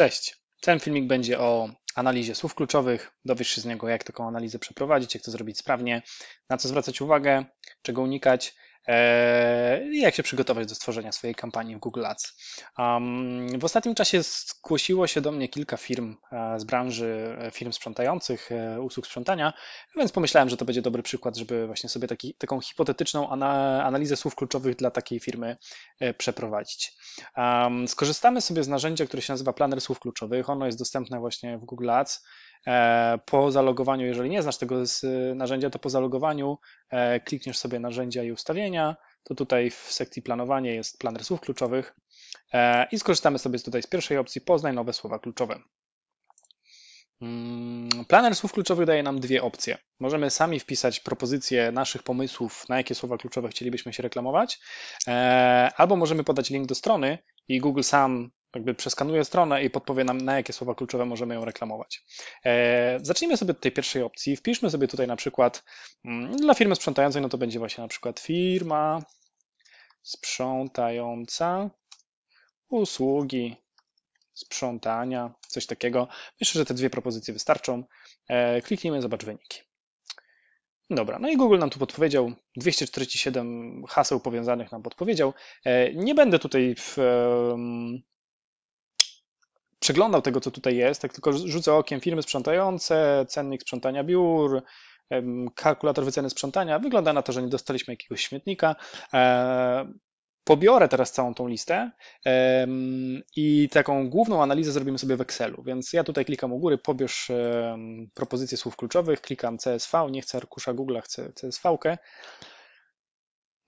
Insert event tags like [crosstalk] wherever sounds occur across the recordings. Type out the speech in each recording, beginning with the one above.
Cześć! Ten filmik będzie o analizie słów kluczowych. Dowiesz się z niego, jak taką analizę przeprowadzić, jak to zrobić sprawnie, na co zwracać uwagę, czego unikać i e, jak się przygotować do stworzenia swojej kampanii w Google Ads. W ostatnim czasie zgłosiło się do mnie kilka firm e, z branży e, firm sprzątających, usług sprzątania, więc pomyślałem, że to będzie dobry przykład, żeby właśnie sobie taki, taką hipotetyczną analizę słów kluczowych dla takiej firmy przeprowadzić. Skorzystamy sobie z narzędzia, które się nazywa Planner Słów Kluczowych. Ono jest dostępne właśnie w Google Ads. E, po zalogowaniu, jeżeli nie znasz tego y, narzędzia, to po zalogowaniu e, klikniesz sobie narzędzia i ustawienia. To tutaj w sekcji planowanie jest planer słów kluczowych e, i skorzystamy sobie tutaj z pierwszej opcji poznaj nowe słowa kluczowe. Mm, planer słów kluczowych daje nam dwie opcje. Możemy sami wpisać propozycje naszych pomysłów, na jakie słowa kluczowe chcielibyśmy się reklamować, albo możemy podać link do strony i Google sam jakby przeskanuje stronę i podpowie nam, na jakie słowa kluczowe możemy ją reklamować. E, zacznijmy sobie od tej pierwszej opcji. Wpiszmy sobie tutaj na przykład mm, dla firmy sprzątającej, no to będzie właśnie na przykład firma sprzątająca usługi sprzątania, coś takiego. Myślę, że te dwie propozycje wystarczą. E, kliknijmy, zobacz wyniki. Dobra, no i Google nam tu podpowiedział, 247 haseł powiązanych nam podpowiedział. E, nie będę tutaj w, przeglądał tego, co tutaj jest, tak tylko rzucę okiem firmy sprzątające, cennik sprzątania biur, kalkulator wyceny sprzątania. Wygląda na to, że nie dostaliśmy jakiegoś śmietnika. E, pobiorę teraz całą tą listę i taką główną analizę zrobimy sobie w Excelu. Więc ja tutaj klikam u góry, pobierz propozycję słów kluczowych, klikam CSV, nie chcę arkusza Google, chcę CSV. -kę.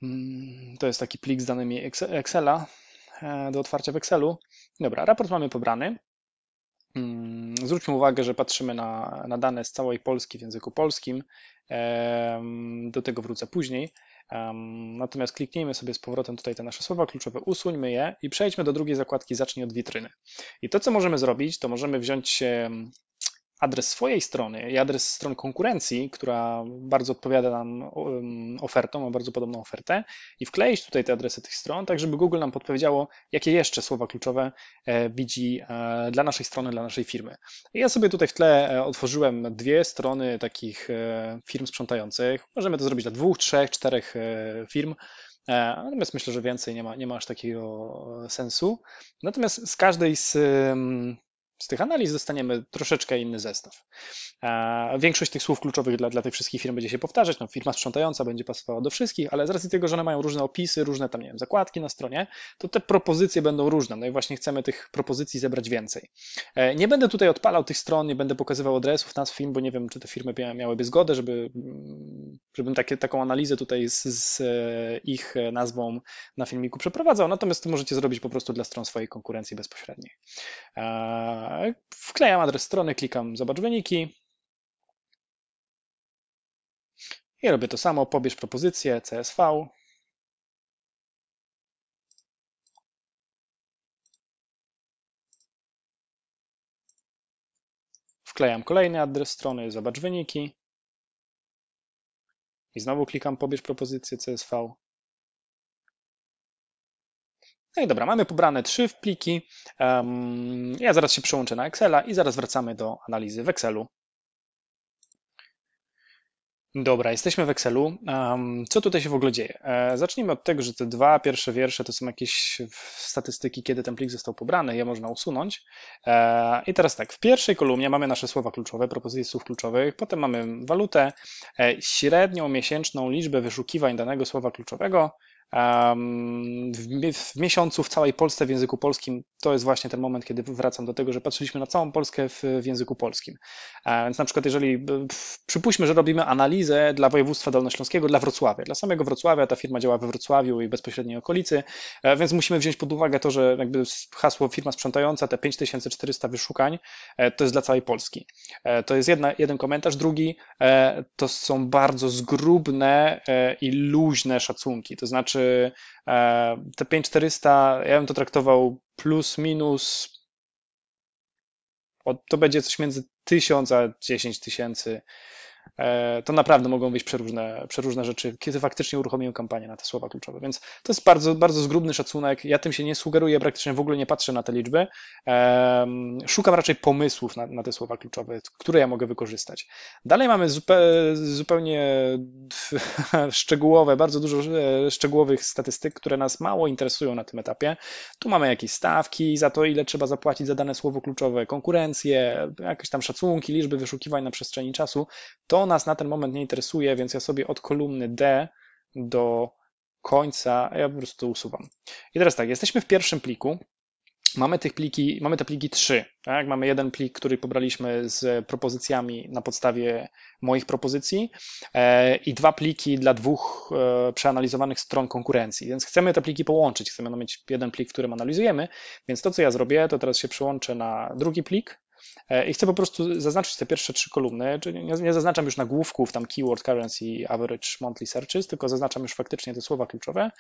Mm, to jest taki plik z danymi Excela. E, do otwarcia w Excelu. Dobra, raport mamy pobrany. Mm, zwróćmy uwagę, że patrzymy na, na dane z całej Polski w języku polskim. Do tego wrócę później. Natomiast kliknijmy sobie z powrotem tutaj te nasze słowa kluczowe, usuńmy je i przejdźmy do drugiej zakładki Zacznij od witryny. I to, co możemy zrobić, to możemy wziąć adres swojej strony i adres stron konkurencji, która bardzo odpowiada nam ofertą, ma bardzo podobną ofertę, i wkleić tutaj te adresy tych stron, tak żeby Google nam podpowiedziało, jakie jeszcze słowa kluczowe e, widzi e, dla naszej strony, dla naszej firmy. I ja sobie tutaj w tle e, otworzyłem dwie strony takich firm sprzątających. Możemy to zrobić dla dwóch, trzech, czterech firm. Natomiast myślę, że więcej nie ma, nie ma aż takiego sensu. Natomiast z każdej z z tych analiz dostaniemy troszeczkę inny zestaw. Większość tych słów kluczowych dla, dla tych wszystkich firm będzie się powtarzać. No, firma sprzątająca będzie pasowała do wszystkich, ale z racji tego, że one mają różne opisy, różne tam, nie wiem, zakładki na stronie, to te propozycje będą różne. No i właśnie chcemy tych propozycji zebrać więcej. E, nie będę tutaj odpalał tych stron, nie będę pokazywał adresów nazw firm, bo nie wiem, czy te firmy miałyby zgodę, żeby, mm, żebym takie, taką analizę tutaj z, z e, ich e, nazwą na filmiku przeprowadzał. Natomiast to możecie zrobić po prostu dla stron swojej konkurencji bezpośredniej. Tak. Wklejam adres strony, klikam zobacz wyniki. I robię to samo, pobierz propozycję, CSV. Wklejam kolejny adres strony, zobacz wyniki. I znowu klikam pobierz propozycję CSV. No i dobra, mamy pobrane trzy pliki. Ja zaraz się przełączę na Excela i zaraz wracamy do analizy w Excelu. Dobra, jesteśmy w Excelu. Co tutaj się w ogóle dzieje? E, zacznijmy od tego, że te dwa pierwsze wiersze to są jakieś statystyki, kiedy ten plik został pobrany, je można usunąć. E, I teraz tak, w pierwszej kolumnie mamy nasze słowa kluczowe, propozycje słów kluczowych, potem mamy walutę, e, średnią miesięczną liczbę wyszukiwań danego słowa kluczowego, w, miesiącu w całej Polsce w języku polskim to jest właśnie ten moment, kiedy wracam do tego, że patrzyliśmy na całą Polskę w, w języku polskim. E, więc na przykład, jeżeli przypuśćmy, że robimy analizę dla województwa dolnośląskiego, dla Wrocławia, dla samego Wrocławia, ta firma działa we Wrocławiu i bezpośredniej okolicy, e, więc musimy wziąć pod uwagę to, że jakby hasło firma sprzątająca, te 5400 wyszukań, e, to jest dla całej Polski. To jest jedna, jeden komentarz, drugi to są bardzo zgrubne i luźne szacunki, to znaczy czy e, te 5400, ja bym to traktował plus, minus, to będzie coś między 1000 a 10 tysięcy E, to naprawdę mogą wyjść przeróżne, przeróżne rzeczy, kiedy faktycznie uruchomią kampanię na te słowa kluczowe. Więc to jest bardzo, bardzo zgrubny szacunek. Ja tym się nie sugeruję, praktycznie w ogóle nie patrzę na te liczby. Szukam raczej pomysłów na, na te słowa kluczowe, które ja mogę wykorzystać. Dalej mamy zupe, zupełnie [laughs] szczegółowe, bardzo dużo e, szczegółowych statystyk, które nas mało interesują na tym etapie. Tu mamy jakieś stawki za to, ile trzeba zapłacić za dane słowo kluczowe, konkurencję, jakieś tam szacunki, liczby wyszukiwań na przestrzeni czasu to nas na ten moment nie interesuje, więc ja sobie od kolumny D do końca, ja po prostu to usuwam. I teraz tak, jesteśmy w pierwszym pliku, Mamy, tych pliki, mamy te pliki trzy. Tak? Mamy jeden plik, który pobraliśmy z propozycjami na podstawie moich propozycji e, i dwa pliki dla dwóch e, przeanalizowanych stron konkurencji. Więc chcemy te pliki połączyć. Chcemy mieć jeden plik, w którym analizujemy. Więc to, co ja zrobię, to teraz się przełączę na drugi plik E, I chcę po prostu zaznaczyć te pierwsze trzy kolumny, czyli nie, nie zaznaczam już nagłówków, tam keyword, currency, average, monthly searches, tylko zaznaczam już faktycznie te słowa kluczowe.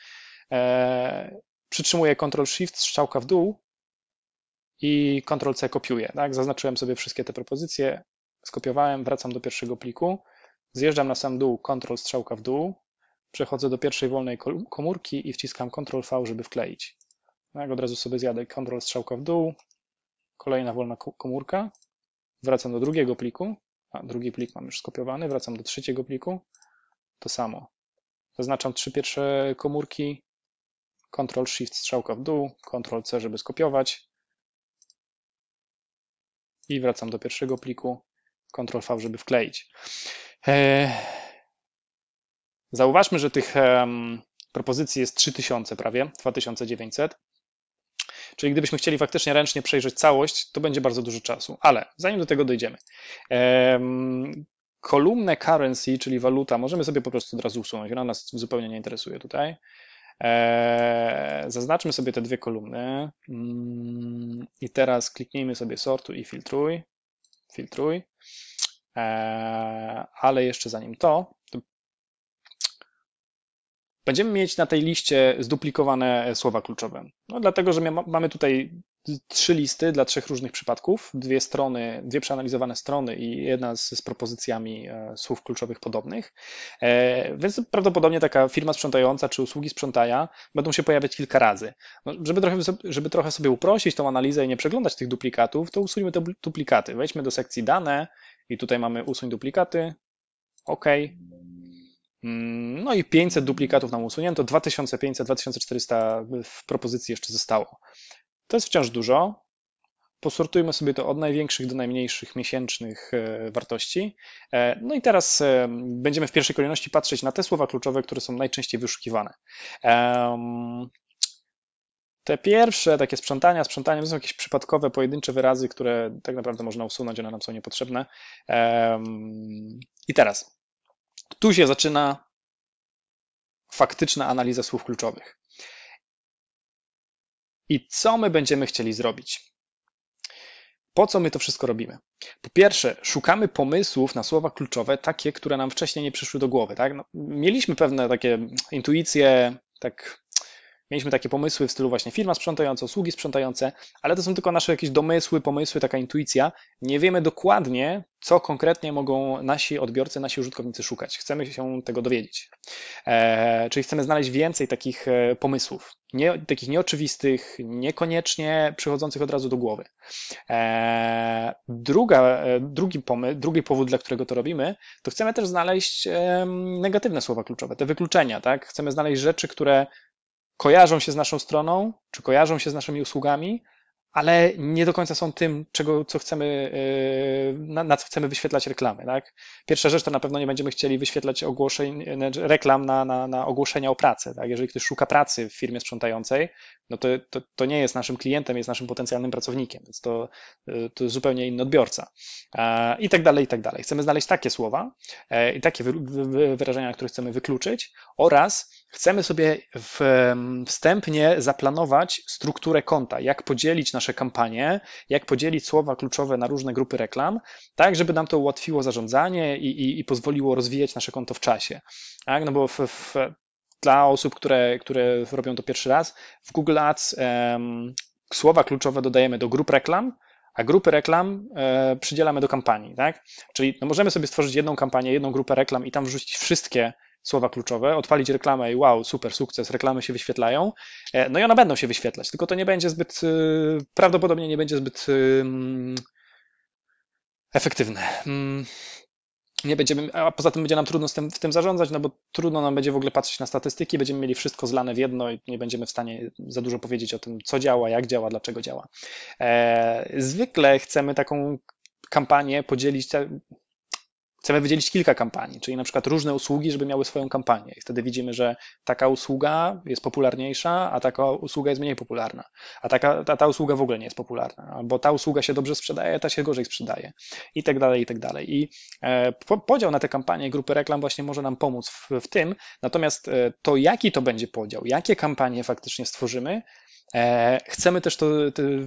E, przytrzymuję Ctrl-Shift, strzałka w dół i Ctrl-C kopiuję. Tak? Zaznaczyłem sobie wszystkie te propozycje, skopiowałem, wracam do pierwszego pliku, zjeżdżam na sam dół, Ctrl strzałka w dół, przechodzę do pierwszej wolnej komórki i wciskam Ctrl V, żeby wkleić. Tak, od razu sobie zjadę Ctrl strzałka w dół, Kolejna wolna komórka. Wracam do drugiego pliku. A, drugi plik mam już skopiowany. Wracam do trzeciego pliku. To samo. Zaznaczam trzy pierwsze komórki. Ctrl Shift strzałka w dół, Ctrl C, żeby skopiować. I wracam do pierwszego pliku. Ctrl V, żeby wkleić. E, zauważmy, że tych propozycji jest 3000 prawie, 2900. Czyli gdybyśmy chcieli faktycznie ręcznie przejrzeć całość, to będzie bardzo dużo czasu. Ale zanim do tego dojdziemy, kolumnę currency, czyli waluta, możemy sobie po prostu od razu usunąć. Ona nas zupełnie nie interesuje tutaj. E, zaznaczmy sobie te dwie kolumny mm, i teraz kliknijmy sobie sortuj i filtruj. Filtruj. E, ale jeszcze zanim to, będziemy mieć na tej liście zduplikowane słowa kluczowe. No, dlatego, że mamy tutaj trzy listy dla trzech różnych przypadków, dwie strony, dwie przeanalizowane strony i jedna z, z propozycjami e, słów kluczowych podobnych. E, więc prawdopodobnie taka firma sprzątająca czy usługi sprzątaja będą się pojawiać kilka razy. No, żeby, trochę, żeby trochę sobie uprościć tą analizę i nie przeglądać tych duplikatów, to usuńmy te duplikaty. Wejdźmy do sekcji dane i tutaj mamy usuń duplikaty. OK. Mm, no i 500 duplikatów nam usunięto, 2500-2400 w propozycji jeszcze zostało. To jest wciąż dużo. Posortujmy sobie to od największych do najmniejszych miesięcznych e, wartości. E, no i teraz e, będziemy w pierwszej kolejności patrzeć na te słowa kluczowe, które są najczęściej wyszukiwane. Te pierwsze, takie sprzątania, sprzątania, to są jakieś przypadkowe, pojedyncze wyrazy, które tak naprawdę można usunąć, one nam są niepotrzebne. I teraz, tu się zaczyna faktyczna analiza słów kluczowych. I co my będziemy chcieli zrobić? Po co my to wszystko robimy? Po pierwsze, szukamy pomysłów na słowa kluczowe, takie, które nam wcześniej nie przyszły do głowy. Tak? No, mieliśmy pewne takie intuicje, tak Mieliśmy takie pomysły w stylu właśnie firma sprzątająca, usługi sprzątające, ale to są tylko nasze jakieś domysły, pomysły, taka intuicja. Nie wiemy dokładnie, co konkretnie mogą nasi odbiorcy, nasi użytkownicy szukać. Chcemy się tego dowiedzieć. E, czyli chcemy znaleźć więcej takich e, pomysłów, nie, takich nieoczywistych, niekoniecznie przychodzących od razu do głowy. E, druga, drugi, pomysł, drugi powód, dla którego to robimy, to chcemy też znaleźć negatywne słowa kluczowe, te wykluczenia. Tak? Chcemy znaleźć rzeczy, które kojarzą się z naszą stroną, czy kojarzą się z naszymi usługami, ale nie do końca są tym, czego, co chcemy, yy, na, na, co chcemy wyświetlać reklamy. Tak? Pierwsza rzecz to na pewno nie będziemy chcieli wyświetlać ogłoszeń, znaczy reklam na, na, na ogłoszenia o pracę. Tak? Jeżeli ktoś szuka pracy w firmie sprzątającej, no to, to, to nie jest naszym klientem, jest naszym potencjalnym pracownikiem, więc to, yy, to zupełnie inny odbiorca. I tak dalej, i tak dalej. Chcemy znaleźć takie słowa e, i takie wyrażenia, które chcemy wykluczyć oraz Chcemy sobie wstępnie zaplanować strukturę konta, jak podzielić nasze kampanie, jak podzielić słowa kluczowe na różne grupy reklam, tak żeby nam to ułatwiło zarządzanie i, i, i pozwoliło rozwijać nasze konto w czasie. Tak? No bo w, w, dla osób, które, które robią to pierwszy raz, w Google Ads em, słowa kluczowe dodajemy do grup reklam, a grupy reklam e, przydzielamy do kampanii, tak? Czyli no możemy sobie stworzyć jedną kampanię, jedną grupę reklam i tam wrzucić wszystkie słowa kluczowe, odpalić reklamę i wow, super, sukces, reklamy się wyświetlają. E, no i one będą się wyświetlać, tylko to nie będzie zbyt, e, prawdopodobnie nie będzie zbyt efektywne. Mm, nie będziemy, a poza tym będzie nam trudno z tym, w tym zarządzać, no bo trudno nam będzie w ogóle patrzeć na statystyki, będziemy mieli wszystko zlane w jedno i nie będziemy w stanie za dużo powiedzieć o tym, co działa, jak działa, dlaczego działa. E, zwykle chcemy taką kampanię podzielić, Chcemy wydzielić kilka kampanii, czyli na przykład różne usługi, żeby miały swoją kampanię. I wtedy widzimy, że taka usługa jest popularniejsza, a taka usługa jest mniej popularna, a taka, ta, ta usługa w ogóle nie jest popularna, albo ta usługa się dobrze sprzedaje, a ta się gorzej sprzedaje, i tak dalej, i tak dalej. I e, podział na te kampanie grupy reklam właśnie może nam pomóc w, w tym, natomiast e, to, jaki to będzie podział, jakie kampanie faktycznie stworzymy, E, chcemy też to,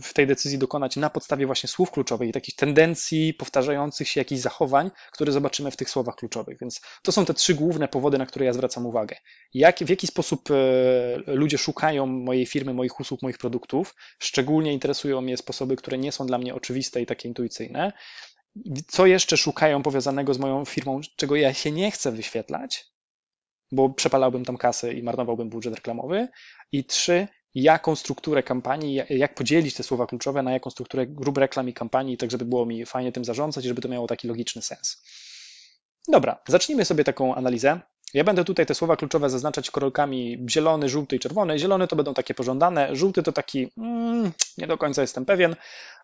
w tej decyzji dokonać na podstawie właśnie słów kluczowych i takich tendencji powtarzających się jakichś zachowań, które zobaczymy w tych słowach kluczowych. Więc to są te trzy główne powody, na które ja zwracam uwagę. Jak, w jaki sposób e, ludzie szukają mojej firmy, moich usług, moich produktów. Szczególnie interesują mnie sposoby, które nie są dla mnie oczywiste i takie intuicyjne. Co jeszcze szukają powiązanego z moją firmą, czego ja się nie chcę wyświetlać, bo przepalałbym tam kasy i marnowałbym budżet reklamowy. I trzy, jaką strukturę kampanii, jak podzielić te słowa kluczowe na jaką strukturę grup reklam i kampanii, tak żeby było mi fajnie tym zarządzać i żeby to miało taki logiczny sens. Dobra, zacznijmy sobie taką analizę. Ja będę tutaj te słowa kluczowe zaznaczać korolkami zielony, żółty i czerwony. Zielony to będą takie pożądane, żółty to taki mm, nie do końca jestem pewien,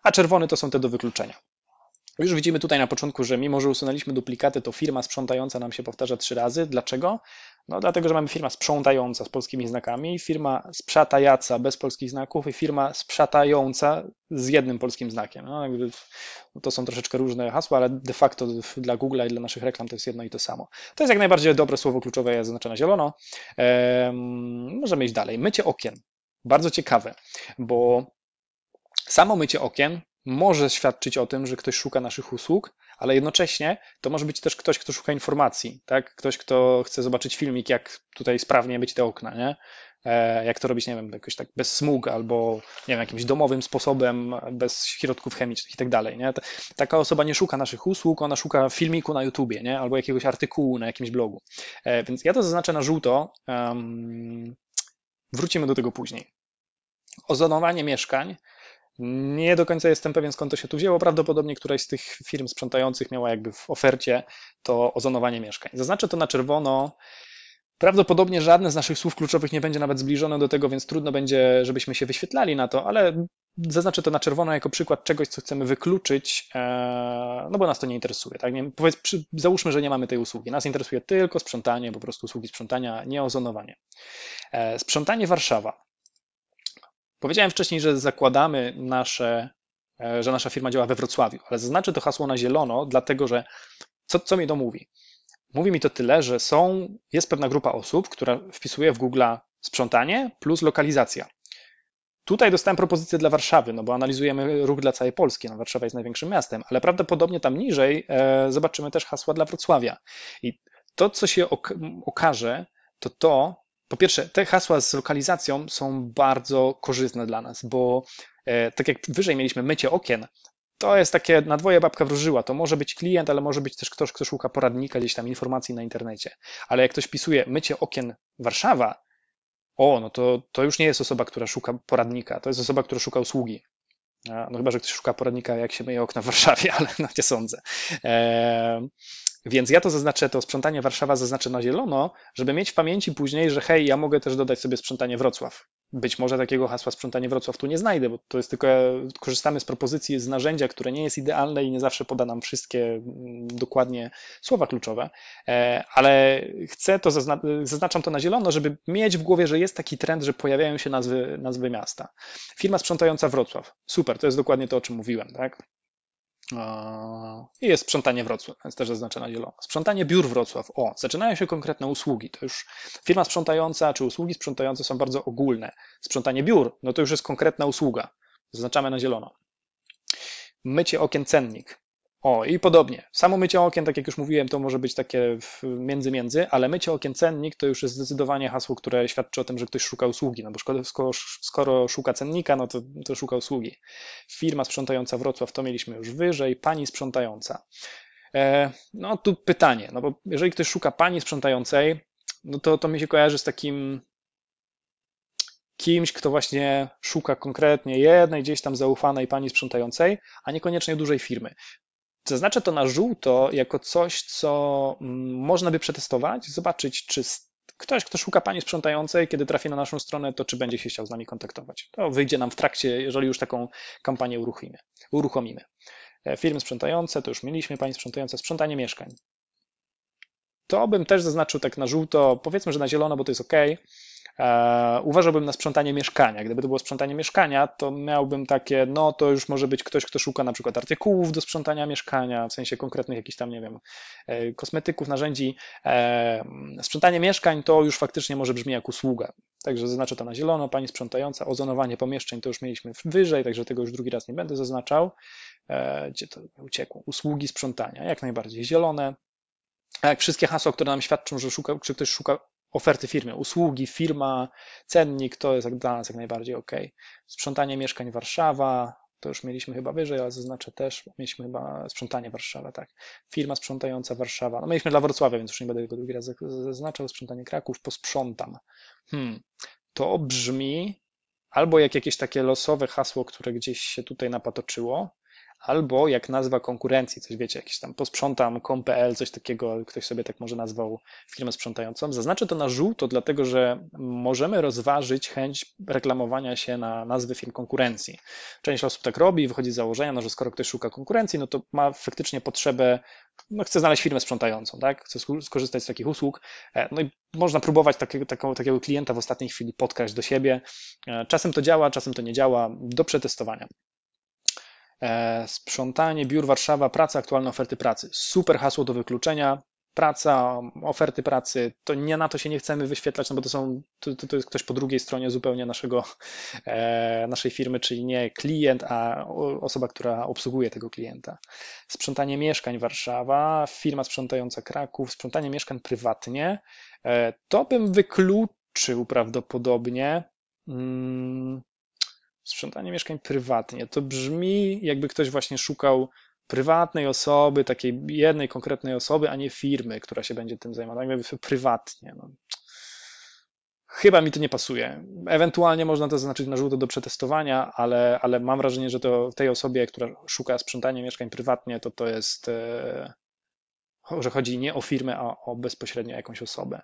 a czerwony to są te do wykluczenia. Już widzimy tutaj na początku, że mimo, że usunęliśmy duplikaty, to firma sprzątająca nam się powtarza trzy razy. Dlaczego? No dlatego, że mamy firma sprzątająca z polskimi znakami, firma sprzatająca bez polskich znaków i firma sprzątająca z jednym polskim znakiem. No, jakby to są troszeczkę różne hasła, ale de facto dla Google i dla naszych reklam to jest jedno i to samo. To jest jak najbardziej dobre słowo kluczowe, zaznaczę na zielono. Ehm, możemy iść dalej. Mycie okien. Bardzo ciekawe, bo samo mycie okien może świadczyć o tym, że ktoś szuka naszych usług, ale jednocześnie to może być też ktoś, kto szuka informacji, tak? Ktoś, kto chce zobaczyć filmik, jak tutaj sprawnie być te okna, nie? E, jak to robić, nie wiem, jakoś tak bez smug albo, nie wiem, jakimś domowym sposobem, bez środków chemicznych i tak dalej, nie? Taka osoba nie szuka naszych usług, ona szuka filmiku na YouTubie, nie? Albo jakiegoś artykułu na jakimś blogu. E, więc ja to zaznaczę na żółto. Wrócimy do tego później. Ozonowanie mieszkań nie do końca jestem pewien, skąd to się tu wzięło. Prawdopodobnie któraś z tych firm sprzątających miała jakby w ofercie to ozonowanie mieszkań. Zaznaczę to na czerwono. Prawdopodobnie żadne z naszych słów kluczowych nie będzie nawet zbliżone do tego, więc trudno będzie, żebyśmy się wyświetlali na to, ale zaznaczę to na czerwono jako przykład czegoś, co chcemy wykluczyć, e, no bo nas to nie interesuje. Tak? Nie, powiedz, przy, załóżmy, że nie mamy tej usługi. Nas interesuje tylko sprzątanie, po prostu usługi sprzątania, nie ozonowanie. E, sprzątanie Warszawa. Powiedziałem wcześniej, że zakładamy nasze, e, że nasza firma działa we Wrocławiu, ale zaznaczę to hasło na zielono, dlatego że co, co mi to mówi? Mówi mi to tyle, że są, jest pewna grupa osób, która wpisuje w Google sprzątanie plus lokalizacja. Tutaj dostałem propozycję dla Warszawy, no bo analizujemy ruch dla całej Polski. No Warszawa jest największym miastem, ale prawdopodobnie tam niżej e, zobaczymy też hasła dla Wrocławia. I to, co się okaże, to to, po pierwsze, te hasła z lokalizacją są bardzo korzystne dla nas, bo e, tak jak wyżej mieliśmy mycie okien, to jest takie na dwoje babka wróżyła. To może być klient, ale może być też ktoś, kto szuka poradnika, gdzieś tam informacji na internecie. Ale jak ktoś pisuje mycie okien Warszawa, o, no to, to już nie jest osoba, która szuka poradnika, to jest osoba, która szuka usługi. No chyba, że ktoś szuka poradnika, jak się myje okna w Warszawie, [laughs] ale no nie sądzę. Więc ja to zaznaczę, to sprzątanie Warszawa zaznaczę na zielono, żeby mieć w pamięci później, że hej, ja mogę też dodać sobie sprzątanie Wrocław. Być może takiego hasła sprzątanie Wrocław tu nie znajdę, bo to jest tylko, e, korzystamy z propozycji, z narzędzia, które nie jest idealne i nie zawsze poda nam wszystkie mm, dokładnie słowa kluczowe, e, ale chcę to, zazna zaznaczam to na zielono, żeby mieć w głowie, że jest taki trend, że pojawiają się nazwy, nazwy miasta. Firma sprzątająca Wrocław. Super, to jest dokładnie to, o czym mówiłem, tak? I jest sprzątanie Wrocław, więc też zaznaczona na zielono. Sprzątanie biur Wrocław. O, zaczynają się konkretne usługi. To już firma sprzątająca czy usługi sprzątające są bardzo ogólne. Sprzątanie biur, no to już jest konkretna usługa. Zaznaczamy na zielono. Mycie okien cennik. O, i podobnie. Samo mycie okien, tak jak już mówiłem, to może być takie między-między, ale mycie okien cennik to już jest zdecydowanie hasło, które świadczy o tym, że ktoś szuka usługi, no bo skoro, skoro szuka cennika, no to, to szuka usługi. Firma sprzątająca Wrocław to mieliśmy już wyżej, pani sprzątająca. E, no tu pytanie, no bo jeżeli ktoś szuka pani sprzątającej, no to to mi się kojarzy z takim kimś, kto właśnie szuka konkretnie jednej gdzieś tam zaufanej pani sprzątającej, a niekoniecznie dużej firmy. Zaznaczę to na żółto jako coś, co mm, można by przetestować, zobaczyć, czy ktoś, kto szuka pani sprzątającej, kiedy trafi na naszą stronę, to czy będzie się chciał z nami kontaktować. To wyjdzie nam w trakcie, jeżeli już taką kampanię uruchomimy. uruchomimy. E, firmy sprzątające, to już mieliśmy pani sprzątające, sprzątanie mieszkań. To bym też zaznaczył tak na żółto, powiedzmy, że na zielono, bo to jest ok. E, uważałbym na sprzątanie mieszkania. Gdyby to było sprzątanie mieszkania, to miałbym takie, no to już może być ktoś, kto szuka na przykład artykułów do sprzątania mieszkania, w sensie konkretnych jakichś tam, nie wiem, e, kosmetyków, narzędzi. E, sprzątanie mieszkań to już faktycznie może brzmi jak usługa. Także zaznaczę to na zielono, pani sprzątająca, ozonowanie pomieszczeń to już mieliśmy wyżej, także tego już drugi raz nie będę zaznaczał. Gdzie to uciekło? Usługi sprzątania, jak najbardziej zielone. Jak wszystkie hasła, które nam świadczą, że, szuka, czy ktoś szuka oferty firmy, usługi, firma, cennik, to jest dla nas jak najbardziej ok. Sprzątanie mieszkań Warszawa, to już mieliśmy chyba wyżej, ale zaznaczę też, mieliśmy chyba sprzątanie Warszawa, tak. Firma sprzątająca Warszawa. No mieliśmy dla Wrocławia, więc już nie będę tego drugi raz zaznaczał. Sprzątanie Kraków, posprzątam. Hmm, to brzmi albo jak jakieś takie losowe hasło, które gdzieś się tutaj napatoczyło, albo jak nazwa konkurencji, coś wiecie, jakiś tam posprzątam, kom.pl, coś takiego, ktoś sobie tak może nazwał firmę sprzątającą. Zaznaczę to na żółto, dlatego że możemy rozważyć chęć reklamowania się na nazwy firm konkurencji. Część osób tak robi, wychodzi z założenia, no, że skoro ktoś szuka konkurencji, no to ma faktycznie potrzebę, no chce znaleźć firmę sprzątającą, tak? Chce skorzystać z takich usług. E, no i można próbować takiego, takiego klienta w ostatniej chwili podkraść do siebie. E, czasem to działa, czasem to nie działa, do przetestowania. E, sprzątanie biur Warszawa, praca, aktualne oferty pracy. Super hasło do wykluczenia. Praca, oferty pracy, to nie na to się nie chcemy wyświetlać, no bo to są, to, to, jest ktoś po drugiej stronie zupełnie naszego, e, naszej firmy, czyli nie klient, a osoba, która obsługuje tego klienta. Sprzątanie mieszkań Warszawa, firma sprzątająca Kraków, sprzątanie mieszkań prywatnie, e, to bym wykluczył prawdopodobnie. Mm sprzątanie mieszkań prywatnie. To brzmi, jakby ktoś właśnie szukał prywatnej osoby, takiej jednej konkretnej osoby, a nie firmy, która się będzie tym zajmowała, mówię prywatnie. No. Chyba mi to nie pasuje. Ewentualnie można to zaznaczyć na żółto do przetestowania, ale, ale mam wrażenie, że to tej osobie, która szuka sprzątania mieszkań prywatnie, to to jest, e, że chodzi nie o firmę, a o bezpośrednio jakąś osobę.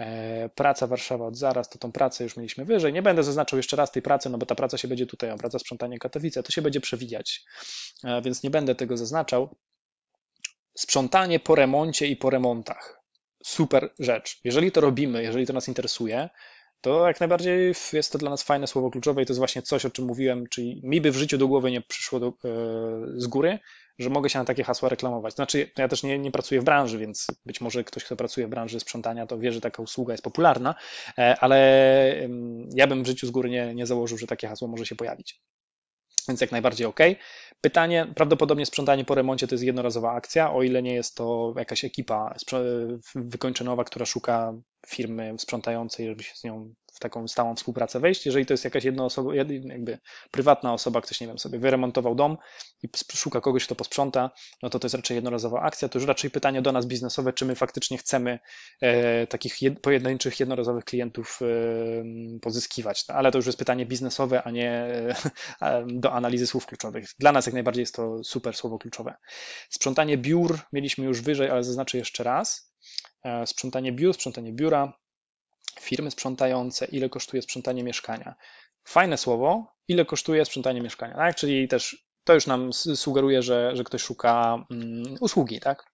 E, praca Warszawa od zaraz, to tą pracę już mieliśmy wyżej. Nie będę zaznaczał jeszcze raz tej pracy, no bo ta praca się będzie tutaj, a praca sprzątanie Katowice, to się będzie przewijać, e, więc nie będę tego zaznaczał. Sprzątanie po remoncie i po remontach. Super rzecz. Jeżeli to robimy, jeżeli to nas interesuje, to jak najbardziej jest to dla nas fajne słowo kluczowe i to jest właśnie coś, o czym mówiłem, czyli mi by w życiu do głowy nie przyszło do, e, z góry, że mogę się na takie hasła reklamować. Znaczy, no ja też nie, nie pracuję w branży, więc być może ktoś, kto pracuje w branży sprzątania, to wie, że taka usługa jest popularna, e, ale ja bym w życiu z góry nie, nie założył, że takie hasło może się pojawić więc jak najbardziej ok. Pytanie, prawdopodobnie sprzątanie po remoncie to jest jednorazowa akcja, o ile nie jest to jakaś ekipa wykończeniowa, która szuka firmy sprzątającej, żeby się z nią w taką stałą współpracę wejść. Jeżeli to jest jakaś jedna osoba, jakby prywatna osoba, ktoś, nie wiem, sobie wyremontował dom i szuka kogoś, kto posprząta, no to to jest raczej jednorazowa akcja. To już raczej pytanie do nas biznesowe, czy my faktycznie chcemy e, takich jed, pojedynczych, jednorazowych klientów e, pozyskiwać. No, ale to już jest pytanie biznesowe, a nie e, do analizy słów kluczowych. Dla nas jak najbardziej jest to super słowo kluczowe. Sprzątanie biur mieliśmy już wyżej, ale zaznaczę jeszcze raz. E, sprzątanie biur, sprzątanie biura, firmy sprzątające, ile kosztuje sprzątanie mieszkania. Fajne słowo, ile kosztuje sprzątanie mieszkania, tak? Czyli też to już nam sugeruje, że, że ktoś szuka mm, usługi, tak?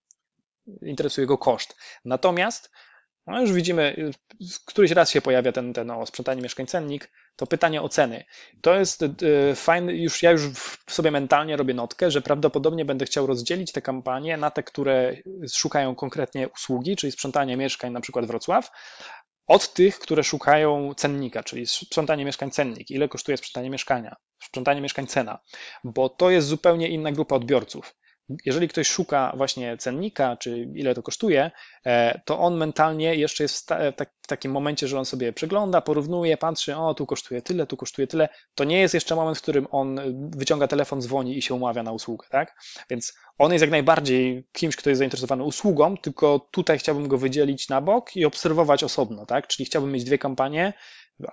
Interesuje go koszt. Natomiast no już widzimy, y, któryś raz się pojawia ten, ten o sprzątanie mieszkań cennik, to pytanie o ceny. To jest y, fajny fajne, już ja już sobie mentalnie robię notkę, że prawdopodobnie będę chciał rozdzielić te kampanie na te, które szukają konkretnie usługi, czyli sprzątanie mieszkań, na przykład Wrocław, od tych, które szukają cennika, czyli sprzątanie mieszkań cennik, ile kosztuje sprzątanie mieszkania, sprzątanie mieszkań cena, bo to jest zupełnie inna grupa odbiorców jeżeli ktoś szuka właśnie cennika, czy ile to kosztuje, e, to on mentalnie jeszcze jest tak-, w, takim momencie, że on sobie przegląda, porównuje, patrzy, o tu kosztuje tyle, tu kosztuje tyle. To nie jest jeszcze moment, w którym on e, wyciąga telefon, dzwoni i się umawia na usługę, tak? Więc on jest jak najbardziej kimś, kto jest zainteresowany usługą, tylko tutaj chciałbym go wydzielić na bok i obserwować osobno, tak? Czyli chciałbym mieć dwie kampanie,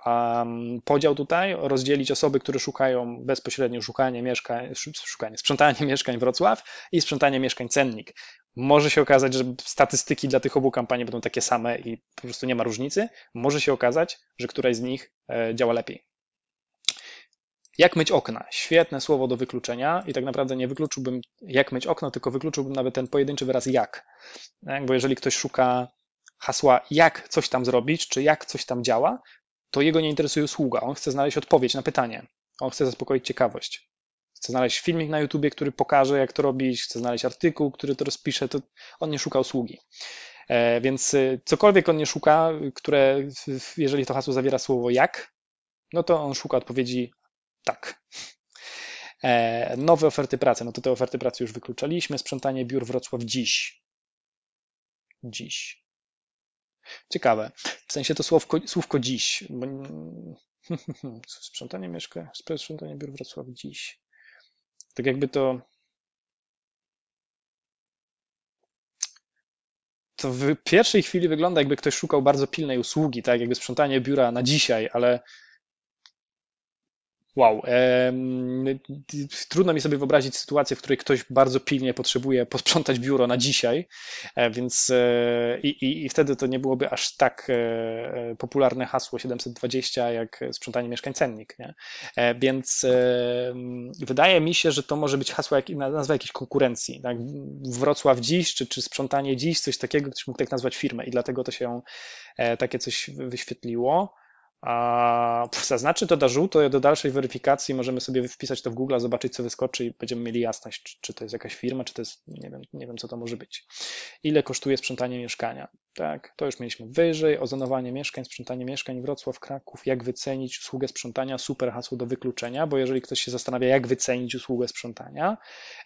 Mm, podział tutaj, rozdzielić osoby, które szukają bezpośrednio szukania mieszkań, szukanie, sprzątanie [laughs] mieszkań Wrocław i sprzątanie mieszkań cennik. Może się okazać, że statystyki dla tych obu kampanii będą takie same i po prostu nie ma różnicy. Może się okazać, że któraś z nich e, działa lepiej. Jak myć okna? Świetne słowo do wykluczenia i tak naprawdę nie wykluczyłbym jak myć okno, tylko wykluczyłbym nawet ten pojedynczy wyraz jak. E, bo jeżeli ktoś szuka hasła jak coś tam zrobić, czy jak coś tam działa, to jego nie interesuje usługa. On chce znaleźć odpowiedź na pytanie. On chce zaspokoić ciekawość. Chce znaleźć filmik na YouTubie, który pokaże, jak to robić, chce znaleźć artykuł, który to rozpisze. To on nie szuka usługi. E, więc y, cokolwiek on nie szuka, które, jeżeli to hasło zawiera słowo jak, no to on szuka odpowiedzi tak. E, nowe oferty pracy, no to te oferty pracy już wykluczaliśmy. Sprzątanie biur Wrocław dziś. Dziś. Ciekawe. W sensie to słówko, słówko dziś. [laughs] sprzątanie mieszka, sprzątanie biur Wrocław dziś. Tak jakby to. To w pierwszej chwili wygląda, jakby ktoś szukał bardzo pilnej usługi, tak? Jakby sprzątanie biura na dzisiaj, ale wow. Trudno mi sobie wyobrazić sytuację, w której ktoś bardzo pilnie potrzebuje posprzątać biuro na dzisiaj, e, więc e, i, i, i wtedy to nie byłoby aż tak e, popularne hasło 720 jak sprzątanie mieszkań cennik. Nie? Więc wydaje mi się, że to może być hasło, jak, nazwa jakiejś konkurencji. Tak? Wrocław dziś, czy, czy sprzątanie dziś, coś takiego, ktoś mógł tak nazwać firmę i dlatego to się takie coś wyświetliło. A zaznaczy to da żółto do dalszej weryfikacji możemy sobie wpisać to w Google, zobaczyć co wyskoczy i będziemy mieli jasność, czy, czy to jest jakaś firma, czy to jest, nie wiem, nie wiem co to może być. Ile kosztuje sprzątanie mieszkania? Tak, to już mieliśmy wyżej, ozonowanie mieszkań, sprzątanie mieszkań, Wrocław, Kraków, jak wycenić usługę sprzątania, super hasło do wykluczenia, bo jeżeli ktoś się zastanawia, jak wycenić usługę sprzątania,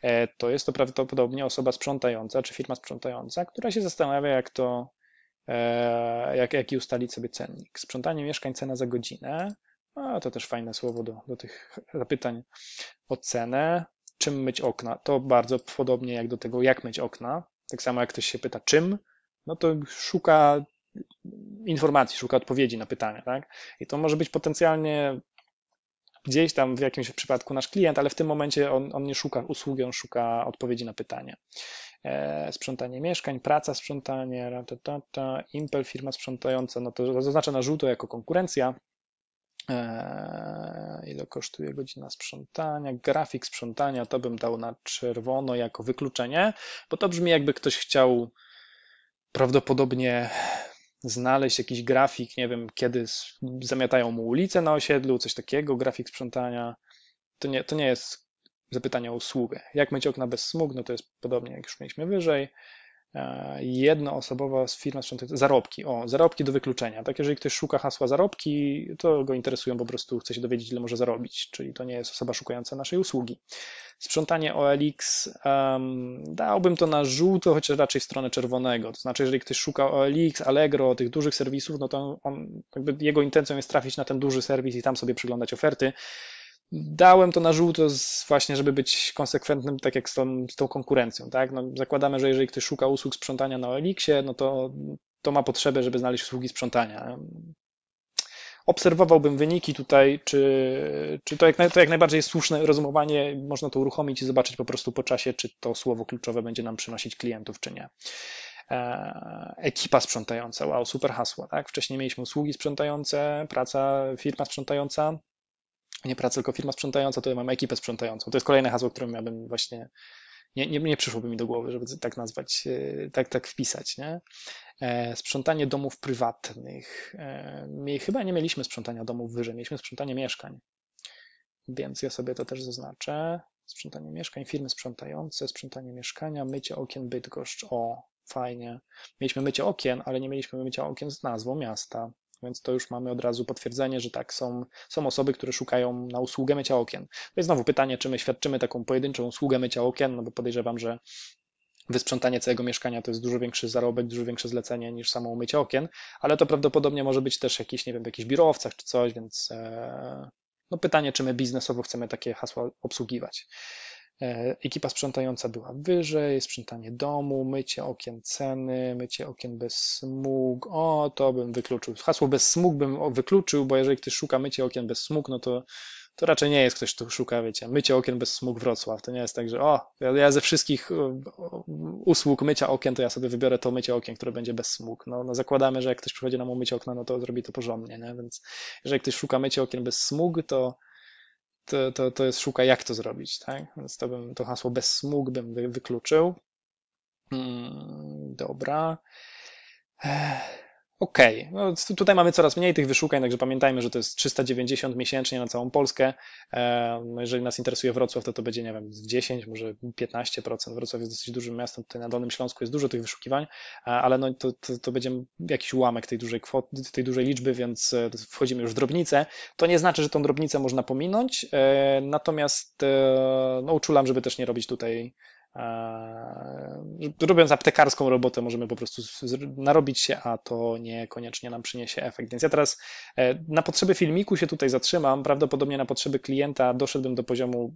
e, to jest to prawdopodobnie osoba sprzątająca, czy firma sprzątająca, która się zastanawia, jak to E, jak, jak i ustalić sobie cennik. Sprzątanie mieszkań cena za godzinę. A, to też fajne słowo do, do tych zapytań o cenę. Czym myć okna? To bardzo podobnie jak do tego, jak myć okna. Tak samo jak ktoś się pyta czym, no to szuka informacji, szuka odpowiedzi na pytania, tak? I to może być potencjalnie gdzieś tam w jakimś przypadku nasz klient, ale w tym momencie on, on nie szuka usługi, on szuka odpowiedzi na pytanie. E, sprzątanie mieszkań, praca, sprzątanie, ta Impel, firma sprzątająca, no to zaznaczę na żółto jako konkurencja. E, ile kosztuje godzina sprzątania? Grafik sprzątania to bym dał na czerwono jako wykluczenie, bo to brzmi jakby ktoś chciał prawdopodobnie znaleźć jakiś grafik, nie wiem, kiedy zamiatają mu ulicę na osiedlu, coś takiego, grafik sprzątania. To nie, to nie jest zapytanie o usługę. Jak myć okna bez smug, no to jest podobnie, jak już mieliśmy wyżej. E, jednoosobowa firma sprzątająca zarobki. O, zarobki do wykluczenia. Tak, jeżeli ktoś szuka hasła zarobki, to go interesują po prostu, chce się dowiedzieć, ile może zarobić, czyli to nie jest osoba szukająca naszej usługi. Sprzątanie OLX um, dałbym to na żółto, chociaż raczej w stronę czerwonego. To znaczy, jeżeli ktoś szuka OLX, Allegro, tych dużych serwisów, no to on, jego intencją jest trafić na ten duży serwis i tam sobie przyglądać oferty. Dałem to na żółto z, właśnie, żeby być konsekwentnym, tak jak z tą, z tą konkurencją. Tak? No, zakładamy, że jeżeli ktoś szuka usług sprzątania na Elixie, no to, to ma potrzebę, żeby znaleźć usługi sprzątania. Obserwowałbym wyniki tutaj, czy, czy to, jak, to jak najbardziej jest słuszne rozumowanie, można to uruchomić i zobaczyć po prostu po czasie, czy to słowo kluczowe będzie nam przynosić klientów, czy nie e, ekipa sprzątająca, wow, super hasło, tak? Wcześniej mieliśmy usługi sprzątające, praca, firma sprzątająca, nie praca, tylko firma sprzątająca, to ja mam ekipę sprzątającą. To jest kolejne hasło, które miałbym właśnie nie, nie, nie przyszłoby mi do głowy, żeby tak nazwać, e, tak, tak wpisać. Nie? E, sprzątanie domów prywatnych. E, my chyba nie mieliśmy sprzątania domów wyżej, mieliśmy sprzątanie mieszkań. Więc ja sobie to też zaznaczę. Sprzątanie mieszkań, firmy sprzątające, sprzątanie mieszkania, mycie okien Bydgoszcz. O, fajnie. Mieliśmy mycie okien, ale nie mieliśmy mycia okien z nazwą miasta więc to już mamy od razu potwierdzenie, że tak, są, są osoby, które szukają na usługę mycia okien. To no jest znowu pytanie, czy my świadczymy taką pojedynczą usługę mycia okien, no bo podejrzewam, że wysprzątanie całego mieszkania to jest dużo większy zarobek, dużo większe zlecenie niż samo umycie okien, ale to prawdopodobnie może być też jakiś, nie wiem, w jakichś biurowcach czy coś, więc e, no pytanie, czy my biznesowo chcemy takie hasła obsługiwać. E, ekipa sprzątająca była wyżej, sprzątanie domu, mycie okien ceny, mycie okien bez smug. O, to bym wykluczył. Hasło bez smug bym wykluczył, bo jeżeli ktoś szuka mycie okien bez smug, no to, to raczej nie jest ktoś, kto szuka, wiecie, mycie okien bez smug Wrocław. To nie jest tak, że o, ja, ze wszystkich usług mycia okien, to ja sobie wybiorę to mycie okien, które będzie bez smug. No, no zakładamy, że jak ktoś przychodzi nam umyć okna, no to zrobi to porządnie, nie? Więc jeżeli ktoś szuka mycie okien bez smug, to to, to, to jest szuka, jak to zrobić, tak? Więc to bym to hasło bez smug bym wykluczył. Hmm, dobra. Ech ok. No, tutaj mamy coraz mniej tych wyszukań, także pamiętajmy, że to jest 390 miesięcznie na całą Polskę. E, no, jeżeli nas interesuje Wrocław, to to będzie, nie wiem, 10, może 15%. Wrocław jest dosyć dużym miastem, tutaj na Dolnym Śląsku jest dużo tych wyszukiwań, e, ale no, to, to, to będzie jakiś ułamek tej dużej, kwoty, tej dużej liczby, więc e, wchodzimy już w drobnicę. To nie znaczy, że tą drobnicę można pominąć, natomiast no, uczulam, żeby też nie robić tutaj Eee, robiąc aptekarską robotę, możemy po prostu narobić się, a to niekoniecznie nam przyniesie efekt. Więc ja teraz eee, na potrzeby filmiku się tutaj zatrzymam. Prawdopodobnie na potrzeby klienta doszedłbym do poziomu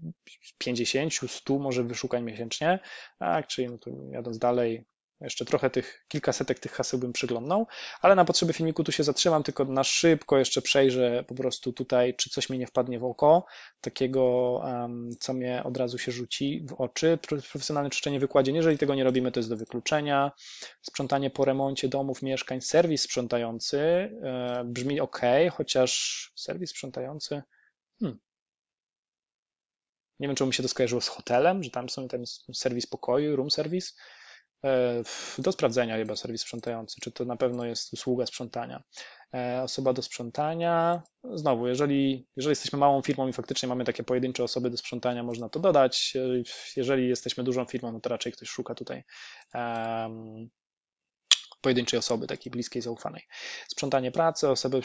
50, 100 może wyszukań miesięcznie. Tak, czyli no to jadąc dalej, jeszcze trochę tych, kilkasetek tych haseł bym przyglądnął, ale na potrzeby filmiku tu się zatrzymam, tylko na szybko jeszcze przejrzę po prostu tutaj, czy coś mi nie wpadnie w oko, takiego, co mnie od razu się rzuci w oczy. Profesjonalne czyszczenie wykładzin, jeżeli tego nie robimy, to jest do wykluczenia. Sprzątanie po remoncie domów, mieszkań, serwis sprzątający, e, brzmi ok, chociaż serwis sprzątający, hmm, nie wiem, czemu mi się to skojarzyło z hotelem, że tam są ten serwis pokoju, room service do sprawdzenia chyba serwis sprzątający, czy to na pewno jest usługa sprzątania. Osoba do sprzątania, znowu, jeżeli, jeżeli jesteśmy małą firmą i faktycznie mamy takie pojedyncze osoby do sprzątania, można to dodać. Jeżeli jesteśmy dużą firmą, no to raczej ktoś szuka tutaj um, pojedynczej osoby, takiej bliskiej, zaufanej. Sprzątanie pracy, osoby,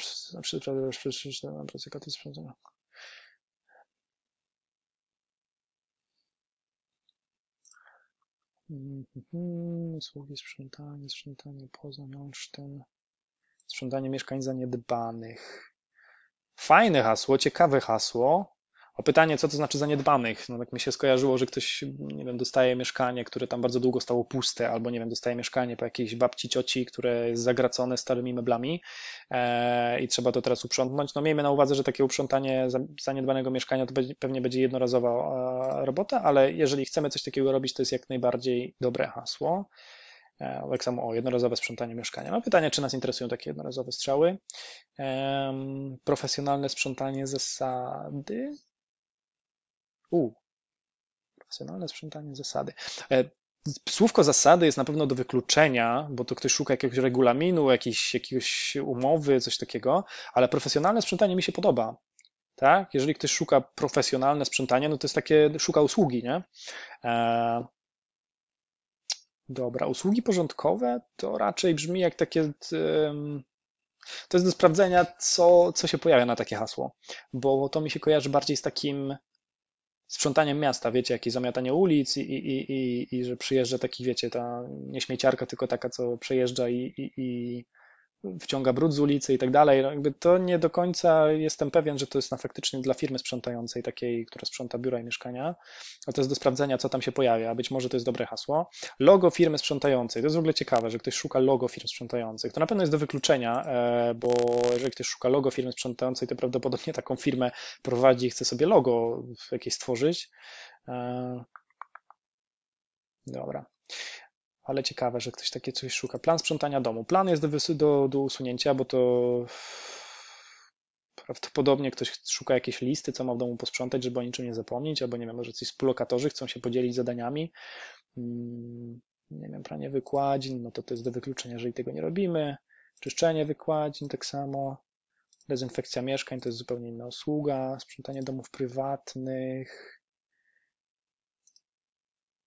Mhm, usługi sprzątanie, sprzątanie poza ten Sprzątanie mieszkań zaniedbanych. Fajne hasło, ciekawe hasło. O pytanie, co to znaczy zaniedbanych? No tak mi się skojarzyło, że ktoś, nie wiem, dostaje mieszkanie, które tam bardzo długo stało puste, albo nie wiem, dostaje mieszkanie po jakiejś babci, cioci, które jest zagracone starymi meblami e, i trzeba to teraz uprzątnąć. No miejmy na uwadze, że takie uprzątanie zaniedbanego mieszkania to będzie, pewnie będzie jednorazowa e, robota, ale jeżeli chcemy coś takiego robić, to jest jak najbardziej dobre hasło. E, tak samo o jednorazowe sprzątanie mieszkania. No pytanie, czy nas interesują takie jednorazowe strzały. E, profesjonalne sprzątanie zasady. U, profesjonalne sprzątanie zasady. E, słówko zasady jest na pewno do wykluczenia, bo to ktoś szuka jakiegoś regulaminu, jakiejś, jakiegoś umowy, coś takiego, ale profesjonalne sprzątanie mi się podoba. Tak? Jeżeli ktoś szuka profesjonalne sprzątanie, no to jest takie, szuka usługi, nie? E, dobra, usługi porządkowe to raczej brzmi jak takie. To jest do sprawdzenia, co, co się pojawia na takie hasło, bo to mi się kojarzy bardziej z takim sprzątaniem miasta, wiecie, jakieś zamiatanie ulic i, i, i, i, że przyjeżdża taki, wiecie, ta nieśmieciarka, tylko taka, co przejeżdża i, i, i wciąga brud z ulicy i tak dalej. No, to nie do końca jestem pewien, że to jest na faktycznie dla firmy sprzątającej, takiej, która sprząta biura i mieszkania, ale to jest do sprawdzenia, co tam się pojawia. A Być może to jest dobre hasło. Logo firmy sprzątającej. To jest w ogóle ciekawe, że ktoś szuka logo firm sprzątających. To na pewno jest do wykluczenia, e, bo jeżeli ktoś szuka logo firmy sprzątającej, to prawdopodobnie taką firmę prowadzi i chce sobie logo jakieś stworzyć. E, dobra ale ciekawe, że ktoś takie coś szuka. Plan sprzątania domu. Plan jest do, wysy, do, do usunięcia, bo to prawdopodobnie ktoś szuka jakiejś listy, co ma w domu posprzątać, żeby o niczym nie zapomnieć, albo nie wiem, może coś współlokatorzy chcą się podzielić zadaniami. Mm, nie wiem, pranie wykładzin, no to to jest do wykluczenia, jeżeli tego nie robimy. Czyszczenie wykładzin tak samo. Dezynfekcja mieszkań to jest zupełnie inna usługa. Sprzątanie domów prywatnych.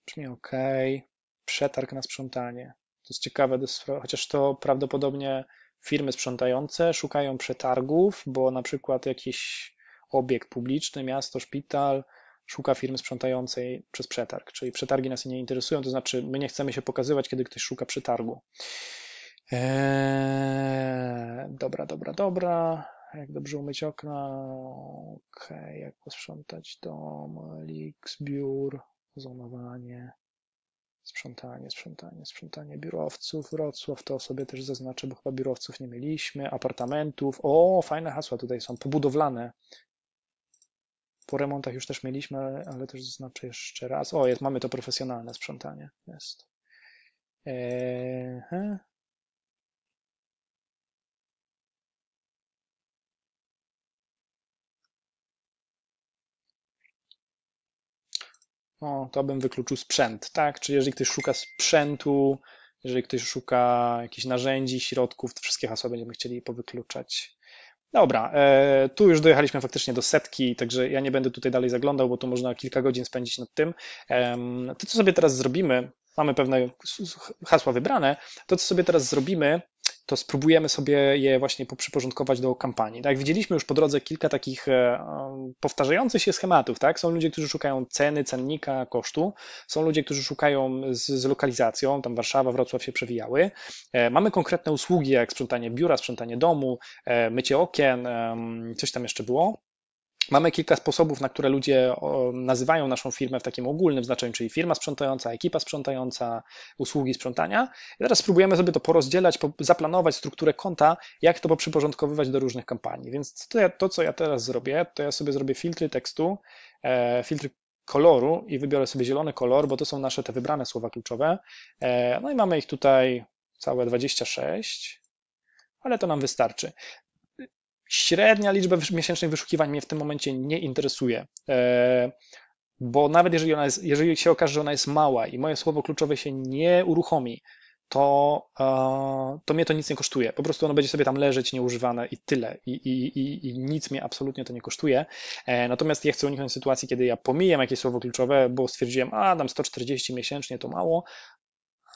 Brzmi ok przetarg na sprzątanie. To jest ciekawe, chociaż to prawdopodobnie firmy sprzątające szukają przetargów, bo na przykład jakiś obiekt publiczny, miasto, szpital szuka firmy sprzątającej przez przetarg. Czyli przetargi nas nie interesują, to znaczy my nie chcemy się pokazywać, kiedy ktoś szuka przetargu. Eee, dobra, dobra, dobra. Jak dobrze umyć okna? Okej, okay. jak posprzątać dom? Liks, biur, zonowanie. Sprzątanie, sprzątanie, sprzątanie biurowców, Wrocław, to sobie też zaznaczę, bo chyba biurowców nie mieliśmy, apartamentów, o, fajne hasła tutaj są, pobudowlane. Po remontach już też mieliśmy, ale, ale też zaznaczę jeszcze raz. O, jest, mamy to profesjonalne sprzątanie, jest. Eee, No, to bym wykluczył sprzęt, tak? Czyli jeżeli ktoś szuka sprzętu, jeżeli ktoś szuka jakichś narzędzi, środków, to wszystkie hasła będziemy chcieli powykluczać. Dobra, e, tu już dojechaliśmy faktycznie do setki, także ja nie będę tutaj dalej zaglądał, bo tu można kilka godzin spędzić nad tym. To, co sobie teraz zrobimy, mamy pewne hasła wybrane, to, co sobie teraz zrobimy, to spróbujemy sobie je właśnie poprzyporządkować do kampanii. Tak, widzieliśmy już po drodze kilka takich e, powtarzających się schematów, tak? Są ludzie, którzy szukają ceny, cennika, kosztu, są ludzie, którzy szukają z, z lokalizacją, tam Warszawa, Wrocław się przewijały. E, mamy konkretne usługi, jak sprzątanie biura, sprzątanie domu, e, mycie okien, coś tam jeszcze było. Mamy kilka sposobów, na które ludzie nazywają naszą firmę w takim ogólnym znaczeniu, czyli firma sprzątająca, ekipa sprzątająca, usługi sprzątania. I teraz spróbujemy sobie to porozdzielać, zaplanować strukturę konta, jak to przyporządkowywać do różnych kampanii. Więc to, to, co ja teraz zrobię, to ja sobie zrobię filtry tekstu, e, filtry koloru i wybiorę sobie zielony kolor, bo to są nasze te wybrane słowa kluczowe. E, no i mamy ich tutaj całe 26, ale to nam wystarczy. Średnia liczba miesięcznych wyszukiwań mnie w tym momencie nie interesuje, e, bo nawet jeżeli, ona jest, jeżeli się okaże, że ona jest mała i moje słowo kluczowe się nie uruchomi, to, e, to mnie to nic nie kosztuje. Po prostu ono będzie sobie tam leżeć nieużywane i tyle. I, i, i, i nic mnie absolutnie to nie kosztuje. E, natomiast ja chcę uniknąć sytuacji, kiedy ja pomijam jakieś słowo kluczowe, bo stwierdziłem, a dam 140 miesięcznie to mało,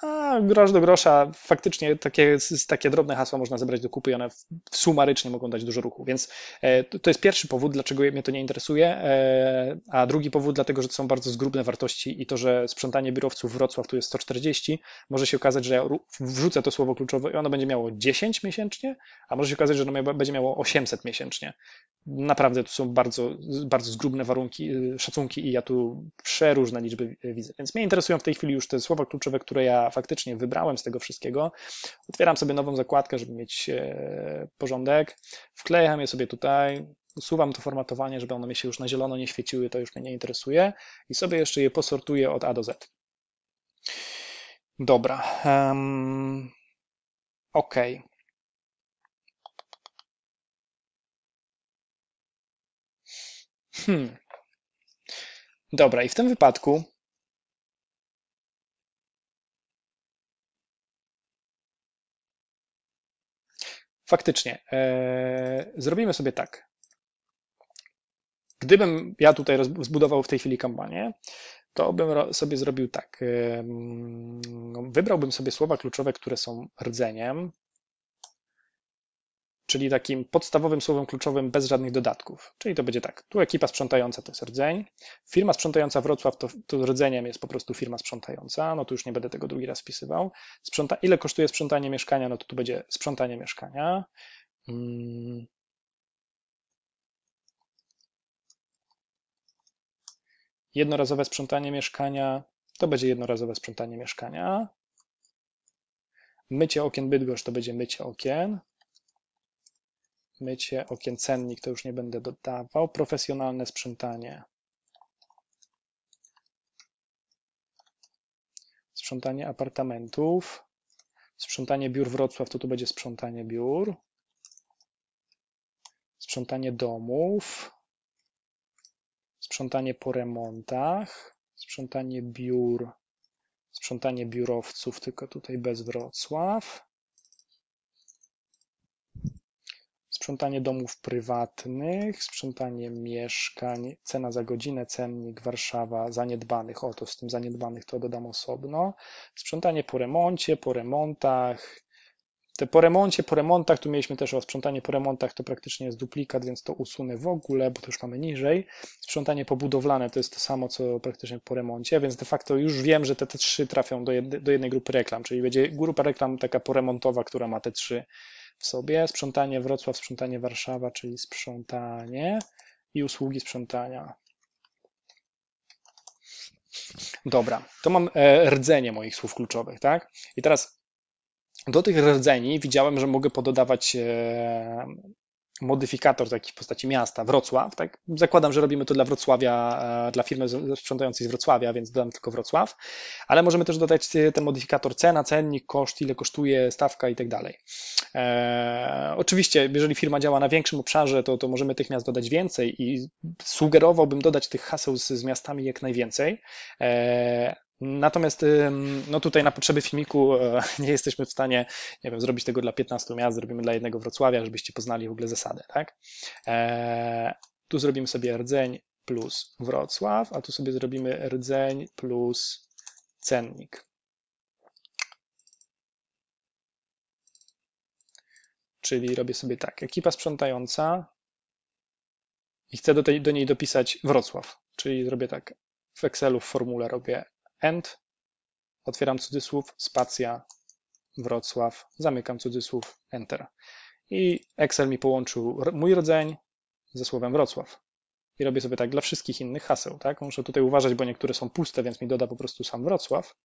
a grosz do grosza, faktycznie takie, takie drobne hasła można zebrać do kupy i one sumarycznie mogą dać dużo ruchu, więc e, to jest pierwszy powód, dlaczego mnie to nie interesuje, e, a drugi powód dlatego, że to są bardzo zgrubne wartości i to, że sprzątanie biurowców Wrocław tu jest 140, może się okazać, że ja wrzucę to słowo kluczowe i ono będzie miało 10 miesięcznie, a może się okazać, że ono będzie miało 800 miesięcznie. Naprawdę to są bardzo, bardzo zgrubne warunki, y, szacunki i ja tu przeróżne liczby widzę, więc mnie interesują w tej chwili już te słowa kluczowe, które ja faktycznie wybrałem z tego wszystkiego, otwieram sobie nową zakładkę, żeby mieć e, porządek, wklejam je sobie tutaj, usuwam to formatowanie, żeby one mi się już na zielono nie świeciły, to już mnie nie interesuje i sobie jeszcze je posortuję od A do Z. Dobra. Um, OK. Hmm. Dobra, i w tym wypadku faktycznie, e, zrobimy sobie tak. Gdybym ja tutaj zbudował w tej chwili kampanię, to bym sobie zrobił tak. Wybrałbym sobie słowa kluczowe, które są rdzeniem, czyli takim podstawowym słowem kluczowym bez żadnych dodatków. Czyli to będzie tak, tu ekipa sprzątająca to jest rdzeń, firma sprzątająca Wrocław to, to rdzeniem jest po prostu firma sprzątająca, no tu już nie będę tego drugi raz pisywał. Sprząta, ile kosztuje sprzątanie mieszkania, no to tu będzie sprzątanie mieszkania. Hmm. Jednorazowe sprzątanie mieszkania, to będzie jednorazowe sprzątanie mieszkania. Mycie okien Bydgoszcz to będzie mycie okien mycie okien cennik, to już nie będę dodawał, profesjonalne sprzątanie. Sprzątanie apartamentów, sprzątanie biur Wrocław, to tu będzie sprzątanie biur, sprzątanie domów, sprzątanie po remontach, sprzątanie biur, sprzątanie biurowców, tylko tutaj bez Wrocław, sprzątanie domów prywatnych, sprzątanie mieszkań, cena za godzinę, cennik Warszawa, zaniedbanych, oto z tym zaniedbanych to dodam osobno, sprzątanie po remoncie, po remontach, te po remoncie, po remontach, tu mieliśmy też o sprzątanie po remontach, to praktycznie jest duplikat, więc to usunę w ogóle, bo to już mamy niżej. Sprzątanie pobudowlane to jest to samo, co praktycznie po remoncie, więc de facto już wiem, że te, te trzy trafią do, jednej, do jednej grupy reklam, czyli będzie grupa reklam taka poremontowa, która ma te trzy w sobie, sprzątanie Wrocław, sprzątanie Warszawa, czyli sprzątanie i usługi sprzątania. Dobra, to mam e, rdzenie moich słów kluczowych, tak? I teraz do tych rdzeni widziałem, że mogę pododawać e, modyfikator taki w postaci miasta, Wrocław. Tak? Zakładam, że robimy to dla Wrocławia, e, dla firmy sprzątającej z Wrocławia, więc dodam tylko Wrocław, ale możemy też dodać ten modyfikator cena, cennik, koszt, ile kosztuje, stawka i tak dalej. E, oczywiście, jeżeli firma działa na większym obszarze, to, to możemy tych miast dodać więcej i sugerowałbym dodać tych haseł z, z miastami jak najwięcej, e, Natomiast no tutaj na potrzeby filmiku e, [laughs] nie jesteśmy w stanie nie wiem, zrobić tego dla 15 miast, zrobimy dla jednego Wrocławia, żebyście poznali w ogóle zasadę. Tak? E, tu zrobimy sobie rdzeń plus Wrocław, a tu sobie zrobimy rdzeń plus cennik. Czyli robię sobie tak, ekipa sprzątająca i chcę do, tej, do niej dopisać Wrocław, czyli zrobię tak, w Excelu w formule robię end, otwieram cudzysłów, spacja, Wrocław, zamykam cudzysłów, enter. I Excel mi połączył mój rdzeń ze słowem Wrocław. I robię sobie tak dla wszystkich innych haseł, tak? Muszę tutaj uważać, bo niektóre są puste, więc mi doda po prostu sam Wrocław.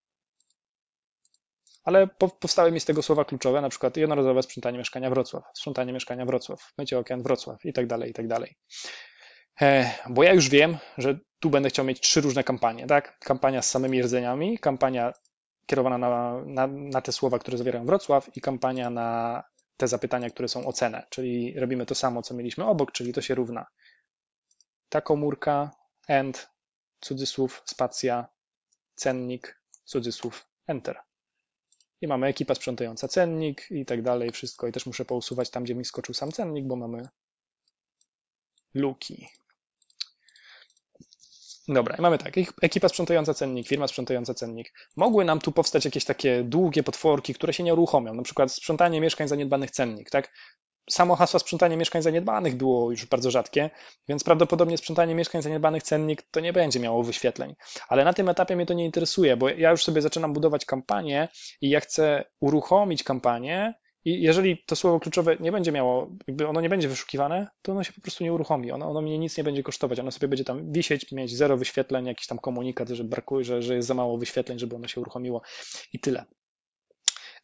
Ale powstały mi z tego słowa kluczowe, na przykład jednorazowe sprzątanie mieszkania Wrocław, sprzątanie mieszkania Wrocław, mycie okien Wrocław i tak dalej, i tak dalej. E, bo ja już wiem, że tu będę chciał mieć trzy różne kampanie, tak? Kampania z samymi rdzeniami, kampania kierowana na, na, na te słowa, które zawierają Wrocław i kampania na te zapytania, które są o cenę, czyli robimy to samo, co mieliśmy obok, czyli to się równa. Ta komórka, end, cudzysłów, spacja, cennik, cudzysłów, enter. I mamy ekipa sprzątająca cennik i tak dalej, wszystko. I też muszę pousuwać tam, gdzie mi skoczył sam cennik, bo mamy luki. Dobra, mamy tak, ekipa sprzątająca cennik, firma sprzątająca cennik. Mogły nam tu powstać jakieś takie długie potworki, które się nie uruchomią, na przykład sprzątanie mieszkań zaniedbanych cennik, tak? Samo hasło sprzątanie mieszkań zaniedbanych było już bardzo rzadkie, więc prawdopodobnie sprzątanie mieszkań zaniedbanych cennik to nie będzie miało wyświetleń. Ale na tym etapie mnie to nie interesuje, bo ja już sobie zaczynam budować kampanię i ja chcę uruchomić kampanię, i jeżeli to słowo kluczowe nie będzie miało, jakby ono nie będzie wyszukiwane, to ono się po prostu nie uruchomi. Ono, ono mnie nic nie będzie kosztować. Ono sobie będzie tam wisieć, mieć zero wyświetleń, jakiś tam komunikat, że brakuje, że, że jest za mało wyświetleń, żeby ono się uruchomiło i tyle.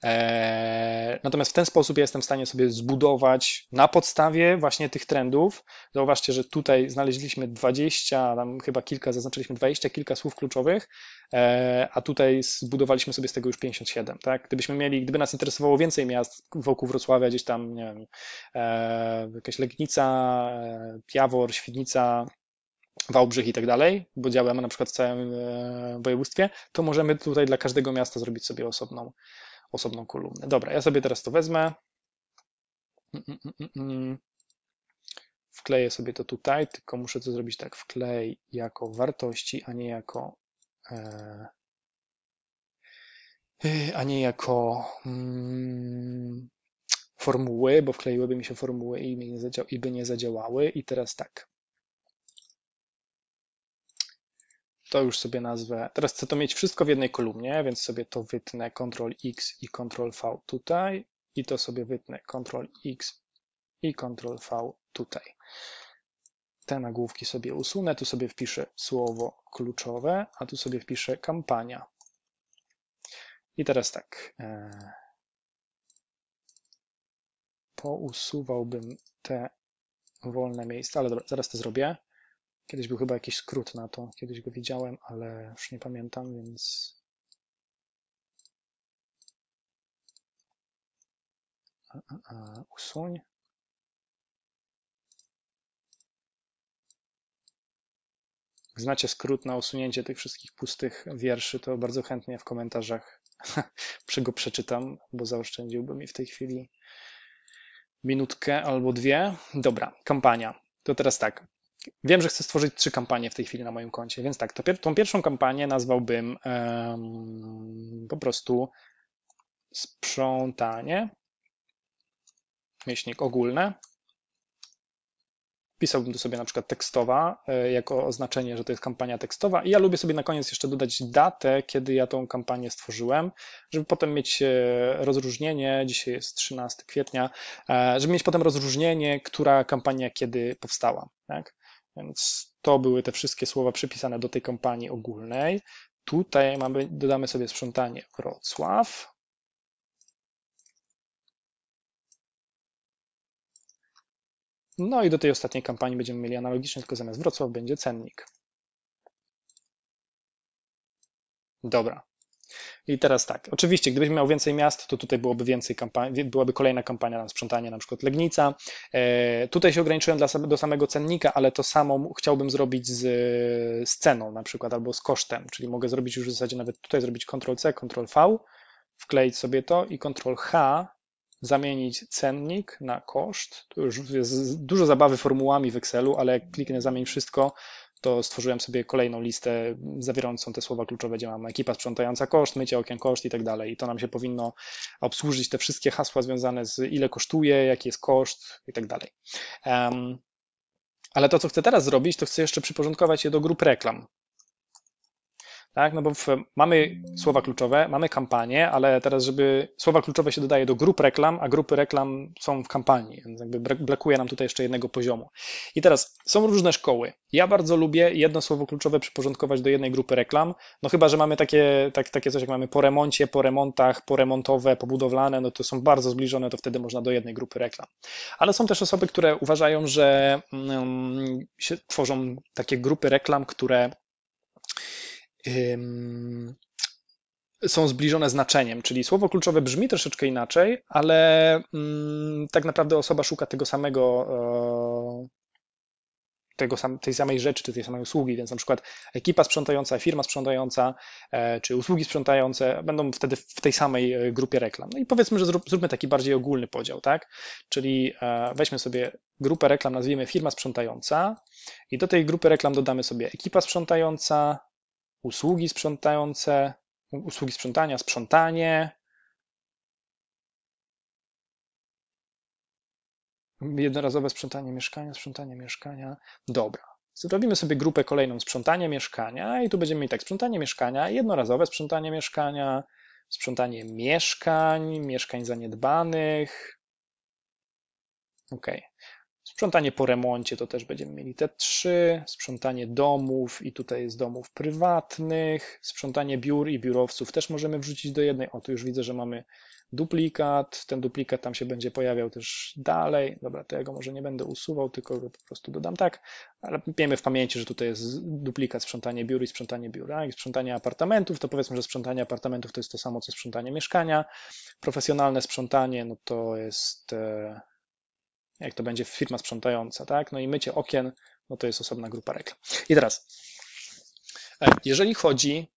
Eee, natomiast w ten sposób ja jestem w stanie sobie zbudować na podstawie właśnie tych trendów. Zauważcie, że tutaj znaleźliśmy 20, tam chyba kilka, zaznaczyliśmy 20 kilka słów kluczowych, eee, a tutaj zbudowaliśmy sobie z tego już 57. Tak? Gdybyśmy mieli, gdyby nas interesowało więcej miast wokół Wrocławia, gdzieś tam, nie wiem, eee, jakaś Legnica, Piawor, Świdnica, Wałbrzych i tak dalej, bo działamy na przykład w całym województwie, to możemy tutaj dla każdego miasta zrobić sobie osobną, osobną kolumnę. Dobra, ja sobie teraz to wezmę. Mm, mm, mm, Wkleję sobie to tutaj, tylko muszę to zrobić tak, wklej jako wartości, a nie jako e, e, a nie jako formuły, bo wkleiłyby mi się formuły i, by nie zadziałały. I teraz tak, to już sobie nazwę. Teraz chcę to mieć wszystko w jednej kolumnie, więc sobie to wytnę Ctrl X i Ctrl V tutaj i to sobie wytnę Ctrl X i Ctrl V tutaj. Te nagłówki sobie usunę, tu sobie wpiszę słowo kluczowe, a tu sobie wpiszę kampania. I teraz tak. E, pousuwałbym te wolne miejsca, ale dobra, zaraz to zrobię. Kiedyś był chyba jakiś skrót na to, kiedyś go widziałem, ale już nie pamiętam, więc. A, a, a, usuń. Znacie skrót na usunięcie tych wszystkich pustych wierszy, to bardzo chętnie w komentarzach [laughs] go przeczytam, bo zaoszczędziłby mi w tej chwili minutkę albo dwie. Dobra, kampania. To teraz tak. Wiem, że chcę stworzyć trzy kampanie w tej chwili na moim koncie, więc tak, pier tą pierwszą kampanię nazwałbym um, po prostu sprzątanie, myślnik ogólne. Pisałbym tu sobie na przykład tekstowa e, jako oznaczenie, że to jest kampania tekstowa i ja lubię sobie na koniec jeszcze dodać datę, kiedy ja tą kampanię stworzyłem, żeby potem mieć e, rozróżnienie, dzisiaj jest 13 kwietnia, e, żeby mieć potem rozróżnienie, która kampania kiedy powstała. Tak? Więc to były te wszystkie słowa przypisane do tej kampanii ogólnej. Tutaj mamy, dodamy sobie sprzątanie Wrocław. No i do tej ostatniej kampanii będziemy mieli analogicznie, tylko zamiast Wrocław będzie cennik. Dobra. I teraz tak, oczywiście, gdybyś miał więcej miast, to tutaj byłoby więcej kampanii, byłaby kolejna kampania na sprzątanie, na przykład Legnica. E, tutaj się ograniczyłem dla, do samego cennika, ale to samo chciałbym zrobić z, z ceną na przykład albo z kosztem, czyli mogę zrobić już w zasadzie nawet tutaj zrobić Ctrl-C, Ctrl-V, wkleić sobie to i Ctrl-H, zamienić cennik na koszt. Tu już jest dużo zabawy formułami w Excelu, ale jak kliknę zamień wszystko, to stworzyłem sobie kolejną listę zawierającą te słowa kluczowe, gdzie mam ekipa sprzątająca koszt, mycie okien koszt i tak dalej. I to nam się powinno obsłużyć te wszystkie hasła związane z ile kosztuje, jaki jest koszt i tak dalej. Ale to, co chcę teraz zrobić, to chcę jeszcze przyporządkować je do grup reklam. Tak? No bo w, mamy słowa kluczowe, mamy kampanię, ale teraz, żeby słowa kluczowe się dodaje do grup reklam, a grupy reklam są w kampanii, więc jakby brakuje nam tutaj jeszcze jednego poziomu. I teraz są różne szkoły. Ja bardzo lubię jedno słowo kluczowe przyporządkować do jednej grupy reklam, no chyba, że mamy takie, tak, takie coś jak mamy po remoncie, po remontach, po remontowe, pobudowlane, no to są bardzo zbliżone, to wtedy można do jednej grupy reklam. Ale są też osoby, które uważają, że um, się tworzą takie grupy reklam, które są zbliżone znaczeniem, czyli słowo kluczowe brzmi troszeczkę inaczej, ale mm, tak naprawdę osoba szuka tego samego, e, tego tej samej rzeczy czy tej samej usługi, więc na przykład ekipa sprzątająca, firma sprzątająca e, czy usługi sprzątające będą wtedy w tej samej e, grupie reklam. No i powiedzmy, że zróbmy taki bardziej ogólny podział, tak? Czyli weźmy sobie grupę reklam, nazwijmy firma sprzątająca i do tej grupy reklam dodamy sobie ekipa sprzątająca, usługi sprzątające, usługi sprzątania, sprzątanie. Jednorazowe sprzątanie mieszkania, sprzątanie mieszkania. Dobra. Zrobimy sobie grupę kolejną sprzątanie mieszkania i tu będziemy mieli tak sprzątanie mieszkania, jednorazowe sprzątanie mieszkania, sprzątanie mieszkań, mieszkań zaniedbanych. Ok. Sprzątanie po remoncie to też będziemy mieli te trzy. Sprzątanie domów i tutaj jest domów prywatnych. Sprzątanie biur i biurowców też możemy wrzucić do jednej. O, tu już widzę, że mamy duplikat. Ten duplikat tam się będzie pojawiał też dalej. Dobra, to ja go może nie będę usuwał, tylko go po prostu dodam tak. Ale miejmy w pamięci, że tutaj jest duplikat sprzątanie biur i sprzątanie biura. I sprzątanie apartamentów, to powiedzmy, że sprzątanie apartamentów to jest to samo, co sprzątanie mieszkania. Profesjonalne sprzątanie, no to jest e, jak to będzie firma sprzątająca, tak? No i mycie okien, no to jest osobna grupa reklam. I teraz, e, jeżeli chodzi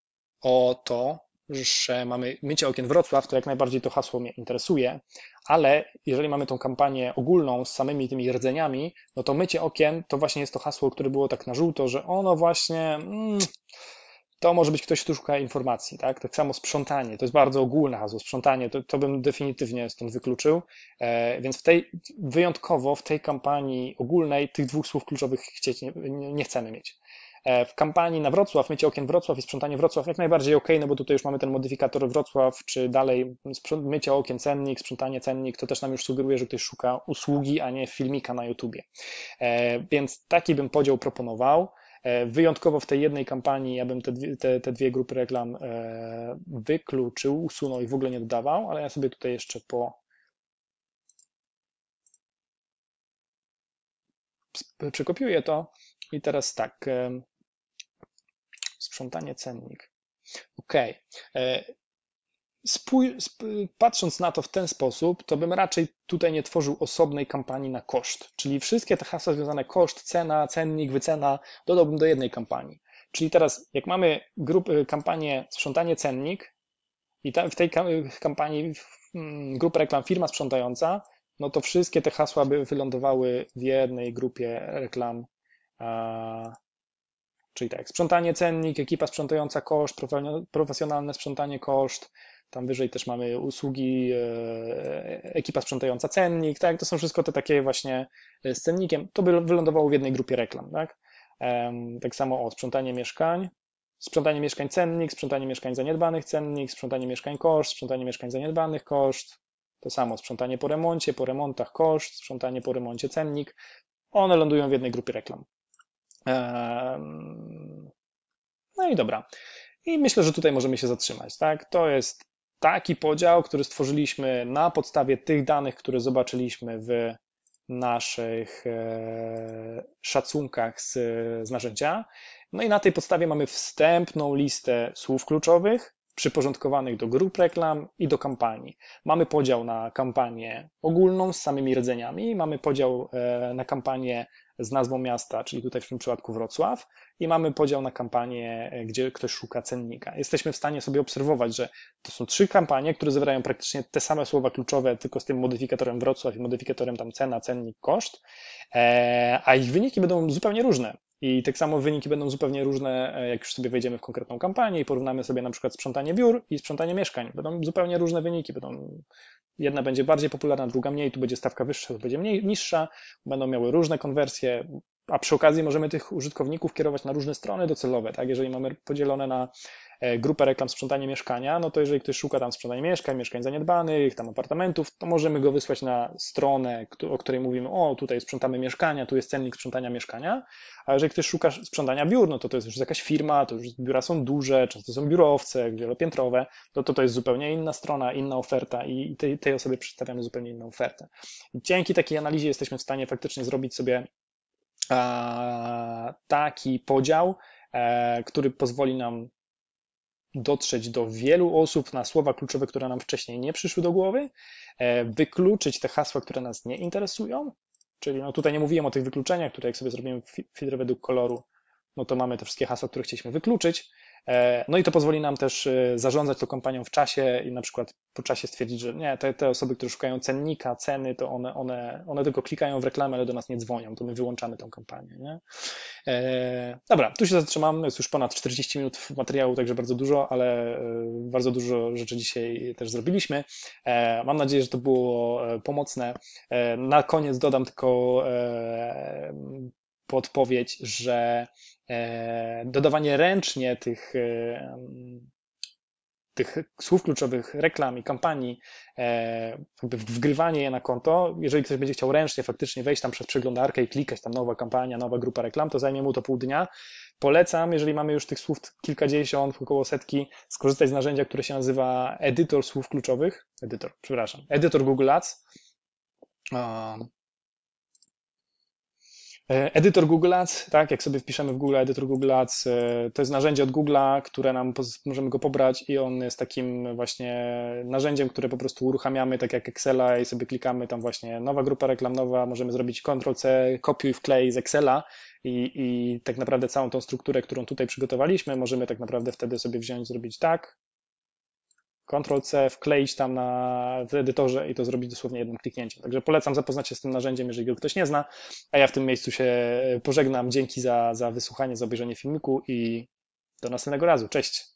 o to, że mamy mycie okien Wrocław, to jak najbardziej to hasło mnie interesuje, ale jeżeli mamy tą kampanię ogólną z samymi tymi rdzeniami, no to mycie okien to właśnie jest to hasło, które było tak na żółto, że ono właśnie. Mm, to może być ktoś, kto szuka informacji, tak? Tak samo sprzątanie, to jest bardzo ogólne hasło, sprzątanie, to, to bym definitywnie stąd wykluczył, e, więc w tej, wyjątkowo w tej kampanii ogólnej tych dwóch słów kluczowych chcieć nie, nie chcemy mieć. E, w kampanii na Wrocław, mycie okien Wrocław i sprzątanie Wrocław jak najbardziej ok, no bo tutaj już mamy ten modyfikator Wrocław, czy dalej mycie okien cennik, sprzątanie cennik, to też nam już sugeruje, że ktoś szuka usługi, a nie filmika na YouTubie. E, więc taki bym podział proponował. E, wyjątkowo w tej jednej kampanii ja bym te dwie, te, te dwie grupy reklam e, wykluczył, usunął i w ogóle nie dodawał, ale ja sobie tutaj jeszcze po przekopiuję to i teraz tak. E, sprzątanie cennik. OK. Spój, patrząc na to w ten sposób, to bym raczej tutaj nie tworzył osobnej kampanii na koszt. Czyli wszystkie te hasła związane koszt, cena, cennik, wycena dodałbym do jednej kampanii. Czyli teraz, jak mamy grupy, kampanię sprzątanie cennik i ta, w tej kampanii mm, grupa reklam firma sprzątająca, no to wszystkie te hasła by wylądowały w jednej grupie reklam. Czyli tak, sprzątanie cennik, ekipa sprzątająca koszt, profesjonalne sprzątanie koszt, tam wyżej też mamy usługi, e, ekipa sprzątająca cennik, tak? To są wszystko te takie właśnie e, z cennikiem. To by wylądowało w jednej grupie reklam, tak? Tak samo o sprzątanie mieszkań, sprzątanie mieszkań cennik, sprzątanie mieszkań zaniedbanych cennik, sprzątanie mieszkań koszt, sprzątanie mieszkań zaniedbanych koszt. To samo sprzątanie po remoncie, po remontach koszt, sprzątanie po remoncie cennik. One lądują w jednej grupie reklam. No i dobra. I myślę, że tutaj możemy się zatrzymać, tak? To jest taki podział, który stworzyliśmy na podstawie tych danych, które zobaczyliśmy w naszych e, szacunkach z, z narzędzia. No i na tej podstawie mamy wstępną listę słów kluczowych przyporządkowanych do grup reklam i do kampanii. Mamy podział na kampanię ogólną z samymi rdzeniami, mamy podział e, na kampanię z nazwą miasta, czyli tutaj w tym przypadku Wrocław, i mamy podział na kampanie, e, gdzie ktoś szuka cennika. Jesteśmy w stanie sobie obserwować, że to są trzy kampanie, które zawierają praktycznie te same słowa kluczowe, tylko z tym modyfikatorem Wrocław i modyfikatorem tam cena, cennik, koszt, e, a ich wyniki będą zupełnie różne. I tak samo wyniki będą zupełnie różne, e, jak już sobie wejdziemy w konkretną kampanię i porównamy sobie na przykład sprzątanie biur i sprzątanie mieszkań. Będą zupełnie różne wyniki, będą Jedna będzie bardziej popularna, druga mniej, tu będzie stawka wyższa, tu będzie mniej, niższa, będą miały różne konwersje, a przy okazji możemy tych użytkowników kierować na różne strony docelowe, tak? Jeżeli mamy podzielone na E, grupę reklam sprzątanie mieszkania, no to jeżeli ktoś szuka tam sprzątania mieszkań, mieszkań zaniedbanych, tam apartamentów, to możemy go wysłać na stronę, o której mówimy, o tutaj sprzątamy mieszkania, tu jest cennik sprzątania mieszkania, a jeżeli ktoś szuka sprzątania biur, no to to jest już jakaś firma, to już biura są duże, często są biurowce, wielopiętrowe, no to to jest zupełnie inna strona, inna oferta i tej, tej osobie przedstawiamy zupełnie inną ofertę. I dzięki takiej analizie jesteśmy w stanie faktycznie zrobić sobie taki podział, e, który pozwoli nam dotrzeć do wielu osób na słowa kluczowe, które nam wcześniej nie przyszły do głowy, e, wykluczyć te hasła, które nas nie interesują, czyli no tutaj nie mówiłem o tych wykluczeniach, które jak sobie zrobimy filtr według koloru, no to mamy te wszystkie hasła, które chcieliśmy wykluczyć, E, no i to pozwoli nam też e, zarządzać tą kampanią w czasie i na przykład po czasie stwierdzić, że nie, te, te osoby, które szukają cennika, ceny, to one, one, one tylko klikają w reklamę, ale do nas nie dzwonią, to my wyłączamy tą kampanię. Nie? E, dobra, tu się zatrzymam, jest już ponad 40 minut materiału, także bardzo dużo, ale bardzo dużo rzeczy dzisiaj też zrobiliśmy. Mam nadzieję, że to było pomocne. Na koniec dodam tylko podpowiedź, że e, dodawanie ręcznie tych, e, tych słów kluczowych, reklam i kampanii, e, wgrywanie je na konto, jeżeli ktoś będzie chciał ręcznie faktycznie wejść tam przez przeglądarkę i klikać tam nowa kampania, nowa grupa reklam, to zajmie mu to pół dnia. Polecam, jeżeli mamy już tych słów kilkadziesiąt, około setki, skorzystać z narzędzia, które się nazywa edytor słów kluczowych. Edytor, przepraszam. Edytor Google Ads. E, edytor Google Ads, tak, jak sobie wpiszemy w Google edytor Google Ads, e, to jest narzędzie od Google'a, które nam możemy go pobrać i on jest takim właśnie narzędziem, które po prostu uruchamiamy tak jak Excela i sobie klikamy tam właśnie nowa grupa reklamowa, możemy zrobić Ctrl-C, kopiuj, wklej z Excela i, i tak naprawdę całą tą strukturę, którą tutaj przygotowaliśmy, możemy tak naprawdę wtedy sobie wziąć, zrobić tak, Ctrl-C, wkleić tam na w edytorze i to zrobić dosłownie jednym kliknięciem. Także polecam zapoznać się z tym narzędziem, jeżeli go ktoś nie zna, a ja w tym miejscu się e, pożegnam. Dzięki za, za wysłuchanie, za obejrzenie filmiku i do następnego razu. Cześć!